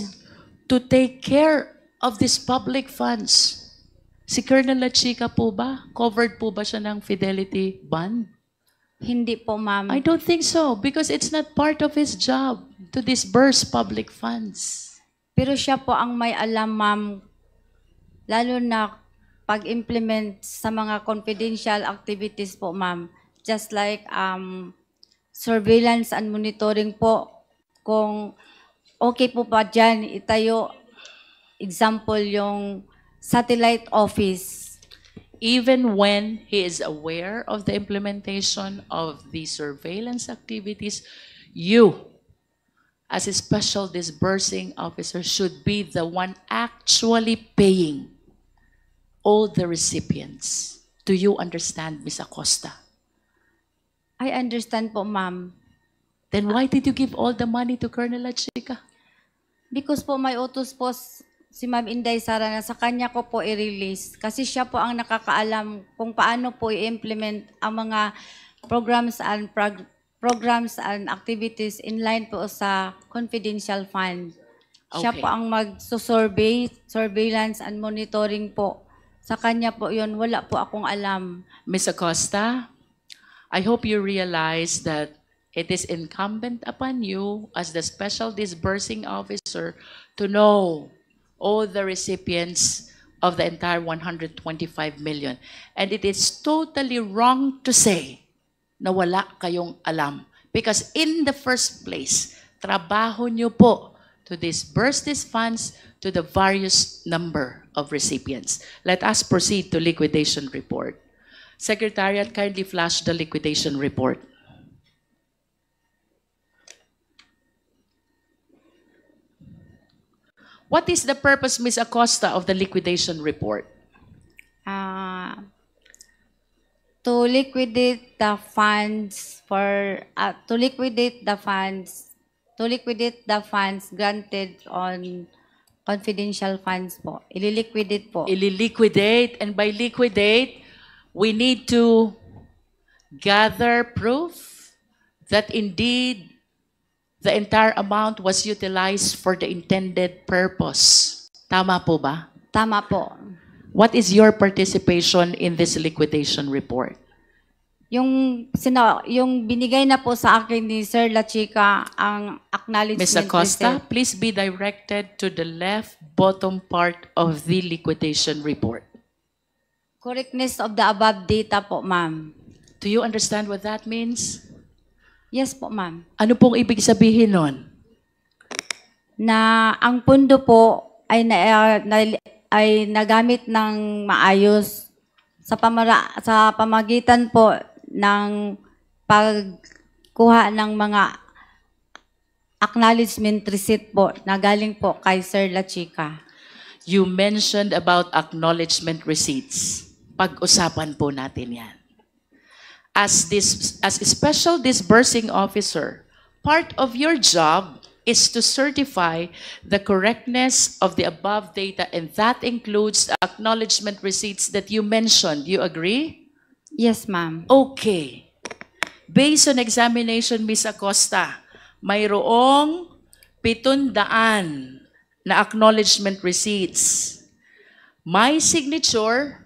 to take care of these public funds. Si Colonel Lachica po ba? Covered po ba siya ng Fidelity Bond? Hindi po, ma'am. I don't think so because it's not part of his job to disburse public funds. Pero siya po ang may alam, ma'am, lalo na pag-implement sa mga confidential activities po, ma'am. Just like um, surveillance and monitoring po, kung okay po pa dyan, itayo, example, yung satellite office even when he is aware of the implementation of the surveillance activities, you, as a special disbursing officer, should be the one actually paying all the recipients. Do you understand, Ms. Acosta? I understand po, ma'am. Then why did you give all the money to Colonel Achika? Because po, my utos po si Ma'am Inday Sara na sa kanya ko po i-release kasi siya po ang nakakaalam kung paano po i-implement ang mga programs and prog- programs and activities in line po sa confidential fund. Siya po ang mag-survey, surveillance and monitoring po. Sa kanya po yun, wala po akong alam. Ms. Acosta, I hope you realize that it is incumbent upon you as the special disbursing officer to know all the recipients of the entire 125 million. And it is totally wrong to say na wala kayong alam. Because in the first place, trabaho nyo po to disburse these funds to the various number of recipients. Let us proceed to liquidation report. Secretariat kindly flash the liquidation report. What is the purpose, Ms. Acosta, of the liquidation report? Uh, to liquidate the funds for uh, to liquidate the funds to liquidate the funds granted on confidential funds po. Ililiquidate po. Ililiquidate and by liquidate, we need to gather proof that indeed the entire amount was utilized for the intended purpose. Tama po ba? Tama po. What is your participation in this liquidation report? Yung, sina, yung binigay na po sa akin ni Sir Lachica ang acknowledgement. Ms. Costa, receipt. please be directed to the left bottom part of the liquidation report. Correctness of the above data po, ma'am. Do you understand what that means? Yes po, ma'am. Ano pong ibig sabihin nun? Na ang pundo po ay, na, ah, na, ay nagamit ng maayos sa, pamara, sa pamagitan po ng pagkuha ng mga acknowledgement receipt po na galing po kay Sir Lachica. You mentioned about acknowledgement receipts. Pag-usapan po natin yan as this as a special disbursing officer, part of your job is to certify the correctness of the above data and that includes the acknowledgement receipts that you mentioned. You agree? Yes, ma'am. Okay. Based on examination, Ms. Acosta, mayroong pitundaan na acknowledgement receipts. May signature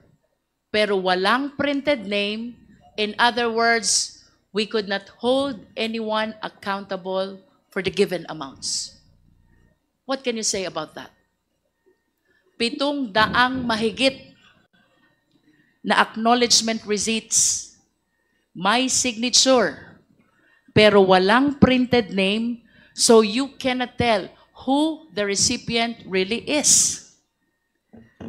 pero walang printed name In other words, we could not hold anyone accountable for the given amounts. What can you say about that? Pitong daang mahigit na acknowledgement receipts, my signature, pero walang printed name, so you cannot tell who the recipient really is.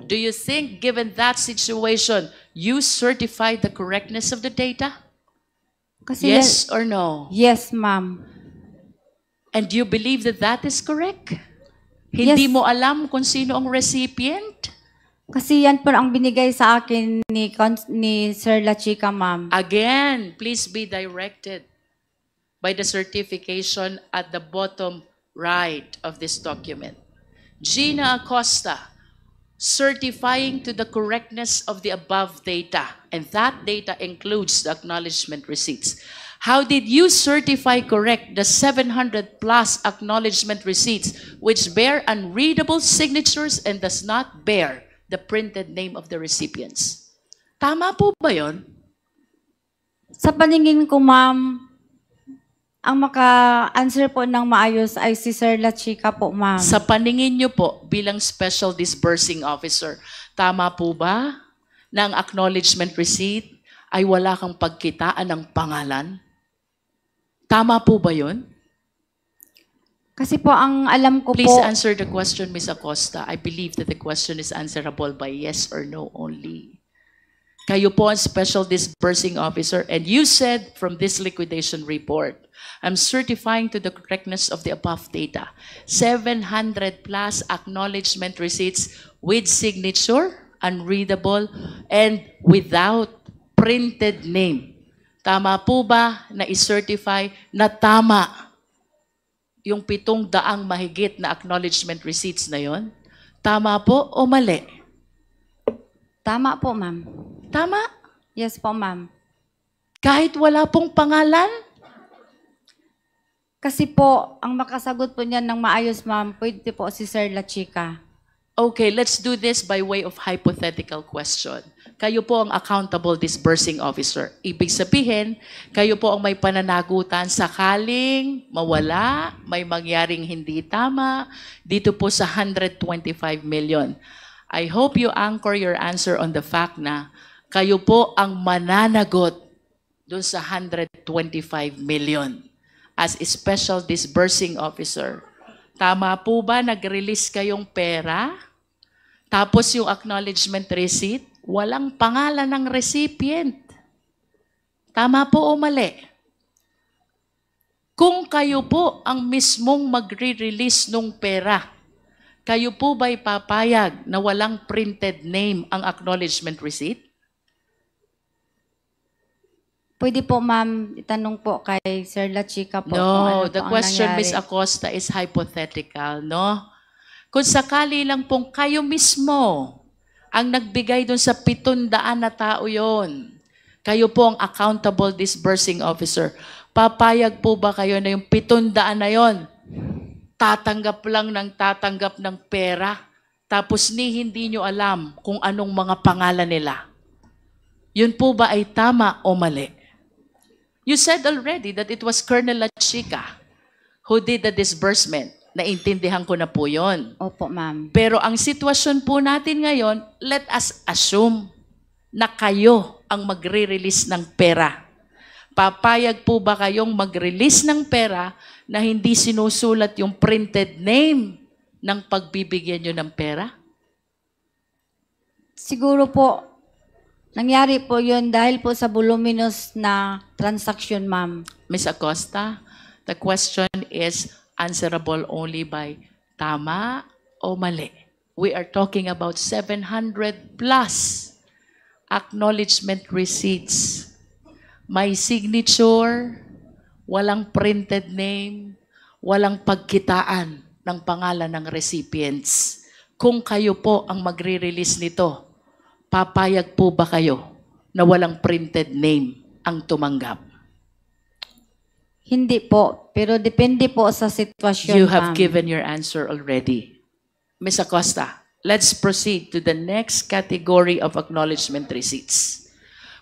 Do you think, given that situation, you certify the correctness of the data? Kasi yes or no? Yes, ma'am. And you believe that that is correct? Yes. Hindi mo alam kung sino ang recipient? Kasi yan po ang binigay sa akin ni, ni Sir Lachica, ma'am. Again, please be directed by the certification at the bottom right of this document. Gina Acosta, certifying to the correctness of the above data. And that data includes the acknowledgement receipts. How did you certify correct the 700 plus acknowledgement receipts which bear unreadable signatures and does not bear the printed name of the recipients? Tama po ba yon? Sa paningin ko, ma'am, ang maka-answer po ng maayos ay si Sir Lachica po, ma'am. Sa paningin niyo po bilang Special Disbursing Officer, tama po ba na ang acknowledgement receipt ay wala kang pagkitaan ng pangalan? Tama po ba yun? Kasi po ang alam ko Please po... Please answer the question, Ms. Acosta. I believe that the question is answerable by yes or no only. Kayo po ang Special Disbursing Officer and you said from this liquidation report I'm certifying to the correctness of the above data. 700 plus acknowledgement receipts with signature, unreadable, and without printed name. Tama po ba na i-certify na tama yung pitong daang mahigit na acknowledgement receipts na yon? Tama po o mali? Tama po, ma'am. Tama? Yes po, ma'am. Kahit wala pong pangalan? Kasi po, ang makasagot po niyan ng maayos, ma'am, pwede po si Sir Lachika. Okay, let's do this by way of hypothetical question. Kayo po ang accountable disbursing officer. Ibig sabihin, kayo po ang may pananagutan sakaling mawala, may mangyaring hindi tama, dito po sa 125 million. I hope you anchor your answer on the fact na kayo po ang mananagot doon sa 125 million as Special Disbursing Officer. Tama po ba nag-release kayong pera? Tapos yung acknowledgement receipt, walang pangalan ng recipient. Tama po o mali? Kung kayo po ang mismong magre-release ng pera, kayo po ba'y papayag na walang printed name ang acknowledgement receipt? Pwede po, ma'am, itanong po kay Sir Lachica po. No, ano the question, Ms. Acosta, is hypothetical, no? Kung sakali lang pong kayo mismo ang nagbigay doon sa pitundaan na tao yon, kayo po ang accountable disbursing officer, papayag po ba kayo na yung pitundaan na yon, tatanggap lang ng tatanggap ng pera, tapos ni hindi nyo alam kung anong mga pangalan nila. Yun po ba ay tama o mali? You said already that it was Colonel Lachica who did the disbursement. Naintindihan ko na po yon. Opo, ma'am. Pero ang sitwasyon po natin ngayon, let us assume na kayo ang magre-release ng pera. Papayag po ba kayong mag-release ng pera na hindi sinusulat yung printed name ng pagbibigyan nyo ng pera? Siguro po, Nangyari po yun dahil po sa voluminous na transaction, ma'am. Ms. Acosta, the question is answerable only by tama o mali. We are talking about 700 plus acknowledgement receipts. May signature, walang printed name, walang pagkitaan ng pangalan ng recipients. Kung kayo po ang magre-release nito, papayag po ba kayo na walang printed name ang tumanggap? Hindi po, pero depende po sa sitwasyon. You have given your answer already. Ms. Acosta, let's proceed to the next category of acknowledgement receipts.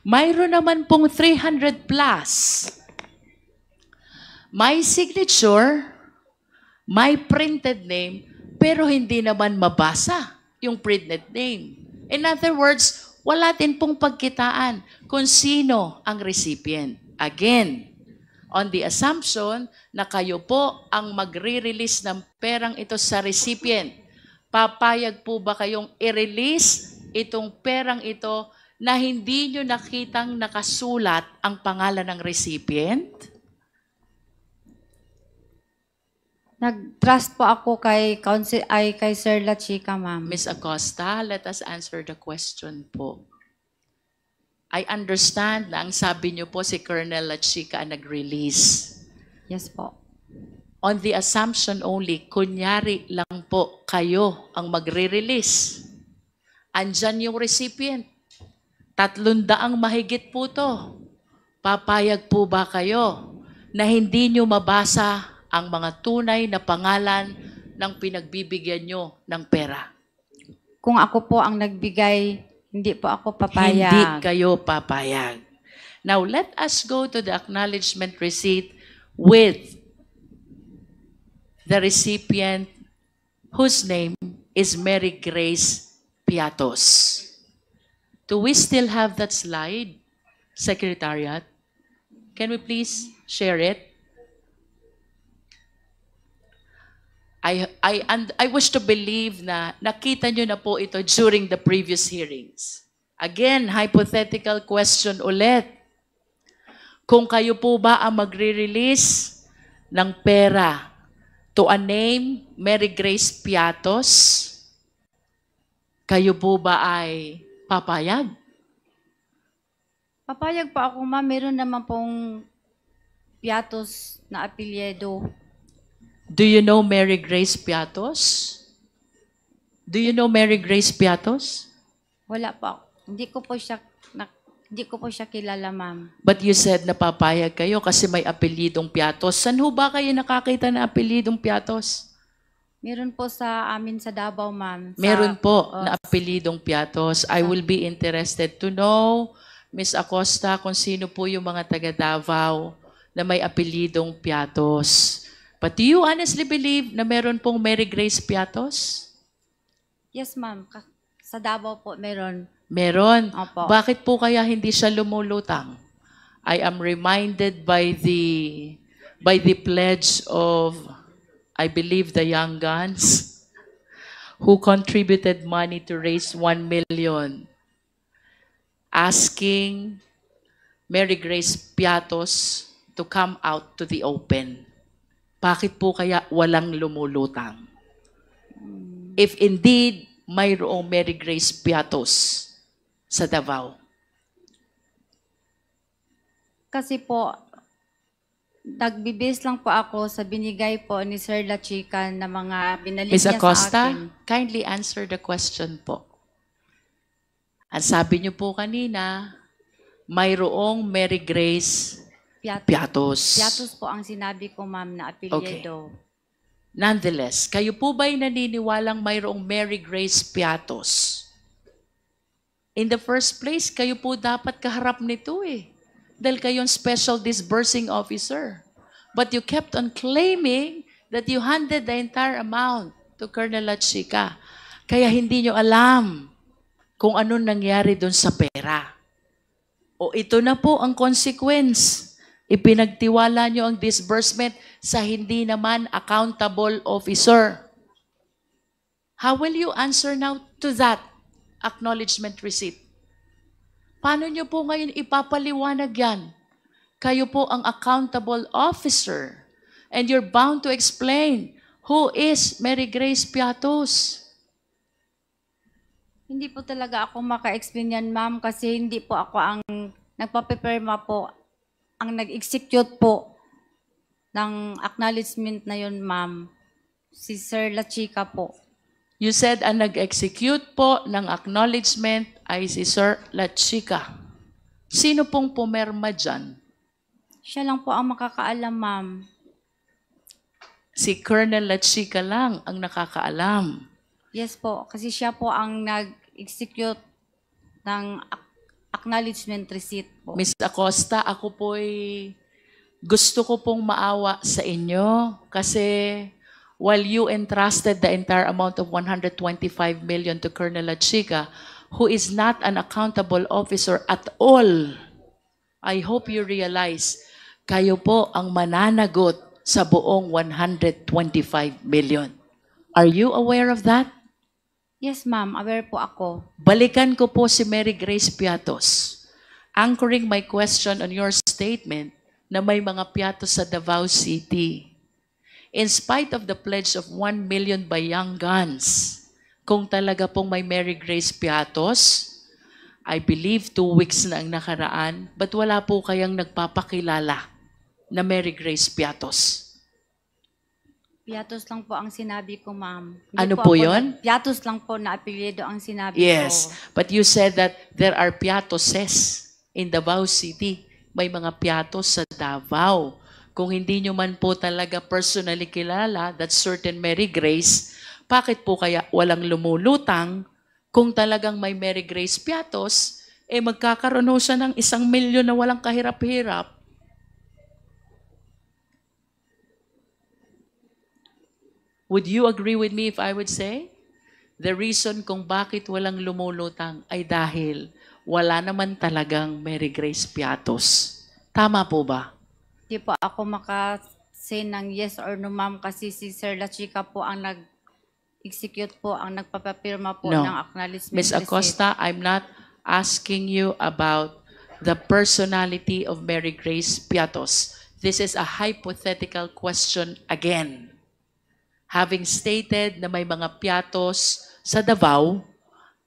Mayroon naman pong 300 plus. May signature, may printed name, pero hindi naman mabasa yung printed name. In other words, wala din pong pagkitaan kung sino ang recipient. Again, on the assumption na kayo po ang magre-release ng perang ito sa recipient. Papayag po ba kayong i-release itong perang ito na hindi nyo nakitang nakasulat ang pangalan ng recipient? Nag-trust po ako kay, counsel, ay, kay Sir La Chica, ma'am. Ms. Acosta, let us answer the question po. I understand na ang sabi niyo po si Colonel La Chica ang nag-release. Yes po. On the assumption only, kunyari lang po kayo ang magre-release. Andyan yung recipient. Tatlong daang mahigit po to. Papayag po ba kayo na hindi niyo mabasa ang mga tunay na pangalan ng pinagbibigyan nyo ng pera. Kung ako po ang nagbigay, hindi po ako papayag. Hindi kayo papayag. Now, let us go to the acknowledgement receipt with the recipient whose name is Mary Grace Piatos. Do we still have that slide, Secretariat? Can we please share it? I, I, and I wish to believe na nakita niyo na po ito during the previous hearings. Again, hypothetical question ulit. Kung kayo po ba ang magre-release ng pera to a name, Mary Grace Piatos, kayo po ba ay papayag? Papayag pa ako, ma, Meron naman pong Piatos na apelyedo Do you know Mary Grace Piatos? Do you know Mary Grace Piatos? Wala po. Hindi ko po siya na, hindi ko po siya kilala, ma'am. But you said napapayag kayo kasi may apelidong Piatos. San ho ba kayo nakakita ng apelidong Piatos? Meron po sa amin sa Davao, ma'am. Meron po oh, na apelidong Piatos. I will be interested to know, Miss Acosta, kung sino po yung mga taga Davao na may apelidong Piatos. But do you honestly believe na meron pong Mary Grace Piatos? Yes, ma'am. Sa Davao po, meron. Meron. Opo. Bakit po kaya hindi siya lumulutang? I am reminded by the by the pledge of I believe the young guns who contributed money to raise 1 million asking Mary Grace Piatos to come out to the open bakit po kaya walang lumulutang? Hmm. If indeed, mayroong Mary Grace Piatos sa Davao. Kasi po, nagbibis lang po ako sa binigay po ni Sir La Lachican na mga binalik Ms. niya Acosta, akin. kindly answer the question po. Ang sabi niyo po kanina, mayroong Mary Grace Piatos. Piatos. Piatos po ang sinabi ko, ma'am, na apelyido. Okay. Nonetheless, kayo po ba'y naniniwalang mayroong Mary Grace Piatos? In the first place, kayo po dapat kaharap nito eh. Dahil kayong special disbursing officer. But you kept on claiming that you handed the entire amount to Colonel Lachica. Kaya hindi nyo alam kung anong nangyari doon sa pera. O ito na po ang consequence Ipinagtiwala nyo ang disbursement sa hindi naman accountable officer. How will you answer now to that acknowledgement receipt? Paano nyo po ngayon ipapaliwanag yan? Kayo po ang accountable officer and you're bound to explain who is Mary Grace Piatos. Hindi po talaga ako maka-explain yan, ma'am, kasi hindi po ako ang nagpa-prepare po ang nag-execute po ng acknowledgement na yun, ma'am, si Sir Lachica po. You said ang nag-execute po ng acknowledgement ay si Sir Lachica. Sino pong pumerma dyan? Siya lang po ang makakaalam, ma'am. Si Colonel Lachica lang ang nakakaalam. Yes po, kasi siya po ang nag-execute ng acknowledgement receipt po. Miss Acosta, ako po'y gusto ko pong maawa sa inyo kasi while you entrusted the entire amount of 125 million to Colonel Achiga, who is not an accountable officer at all, I hope you realize kayo po ang mananagot sa buong 125 million. Are you aware of that? Yes, ma'am. Aware po ako. Balikan ko po si Mary Grace Piatos. Anchoring my question on your statement na may mga Piatos sa Davao City. In spite of the pledge of 1 million by Young Guns, kung talaga pong may Mary Grace Piatos, I believe two weeks na ang nakaraan, but wala po kayang nagpapakilala na Mary Grace Piatos. Piatos lang po ang sinabi ko, ma'am. Ano po ako- yun? Piatos lang po na apelyido ang sinabi ko. Yes, but you said that there are piatoses in Davao City. May mga piatos sa Davao. Kung hindi nyo man po talaga personally kilala that certain Mary Grace, bakit po kaya walang lumulutang kung talagang may Mary Grace piatos, eh magkakaroon siya ng isang milyon na walang kahirap-hirap Would you agree with me if I would say? The reason kung bakit walang lumulutang ay dahil wala naman talagang Mary Grace Piatos. Tama po ba? Hindi po ako makasay ng yes or no ma'am kasi si Sir Lachica po ang nag execute po ang nagpapapirma po no. ng acknowledgement Ms. Acosta, I'm not asking you about the personality of Mary Grace Piatos. This is a hypothetical question again having stated na may mga piatos sa Davao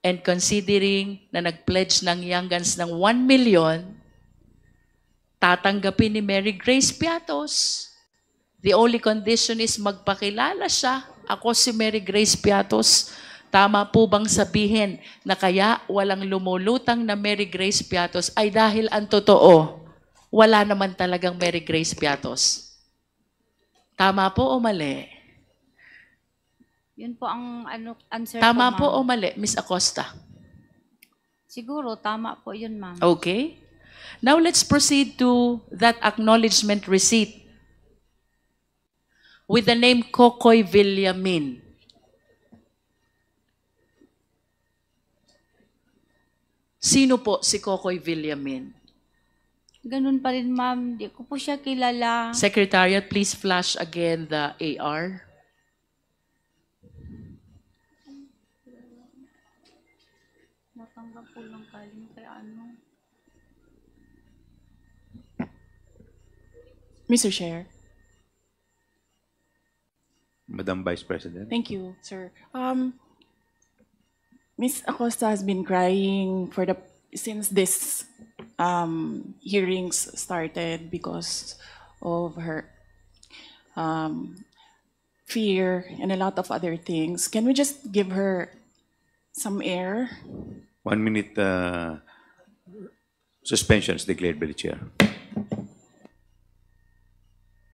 and considering na nag-pledge ng Yangans ng 1 million, tatanggapin ni Mary Grace Piatos. The only condition is magpakilala siya. Ako si Mary Grace Piatos. Tama po bang sabihin na kaya walang lumulutang na Mary Grace Piatos ay dahil ang totoo, wala naman talagang Mary Grace Piatos. Tama po o mali? Yun po ang ano, answer Tama po, po o mali, Miss Acosta? Siguro, tama po yun, ma'am. Okay. Now let's proceed to that acknowledgement receipt with the name Kokoy Villamin. Sino po si Kokoy Villamin? Ganun pa rin, ma'am. Hindi ko po siya kilala. Secretariat, please flash again the AR. Mr. Chair. Madam Vice President. Thank you, sir. Um, Ms. Acosta has been crying for the since this um, hearings started because of her um, fear and a lot of other things. Can we just give her some air? One minute uh, suspension is declared by the chair.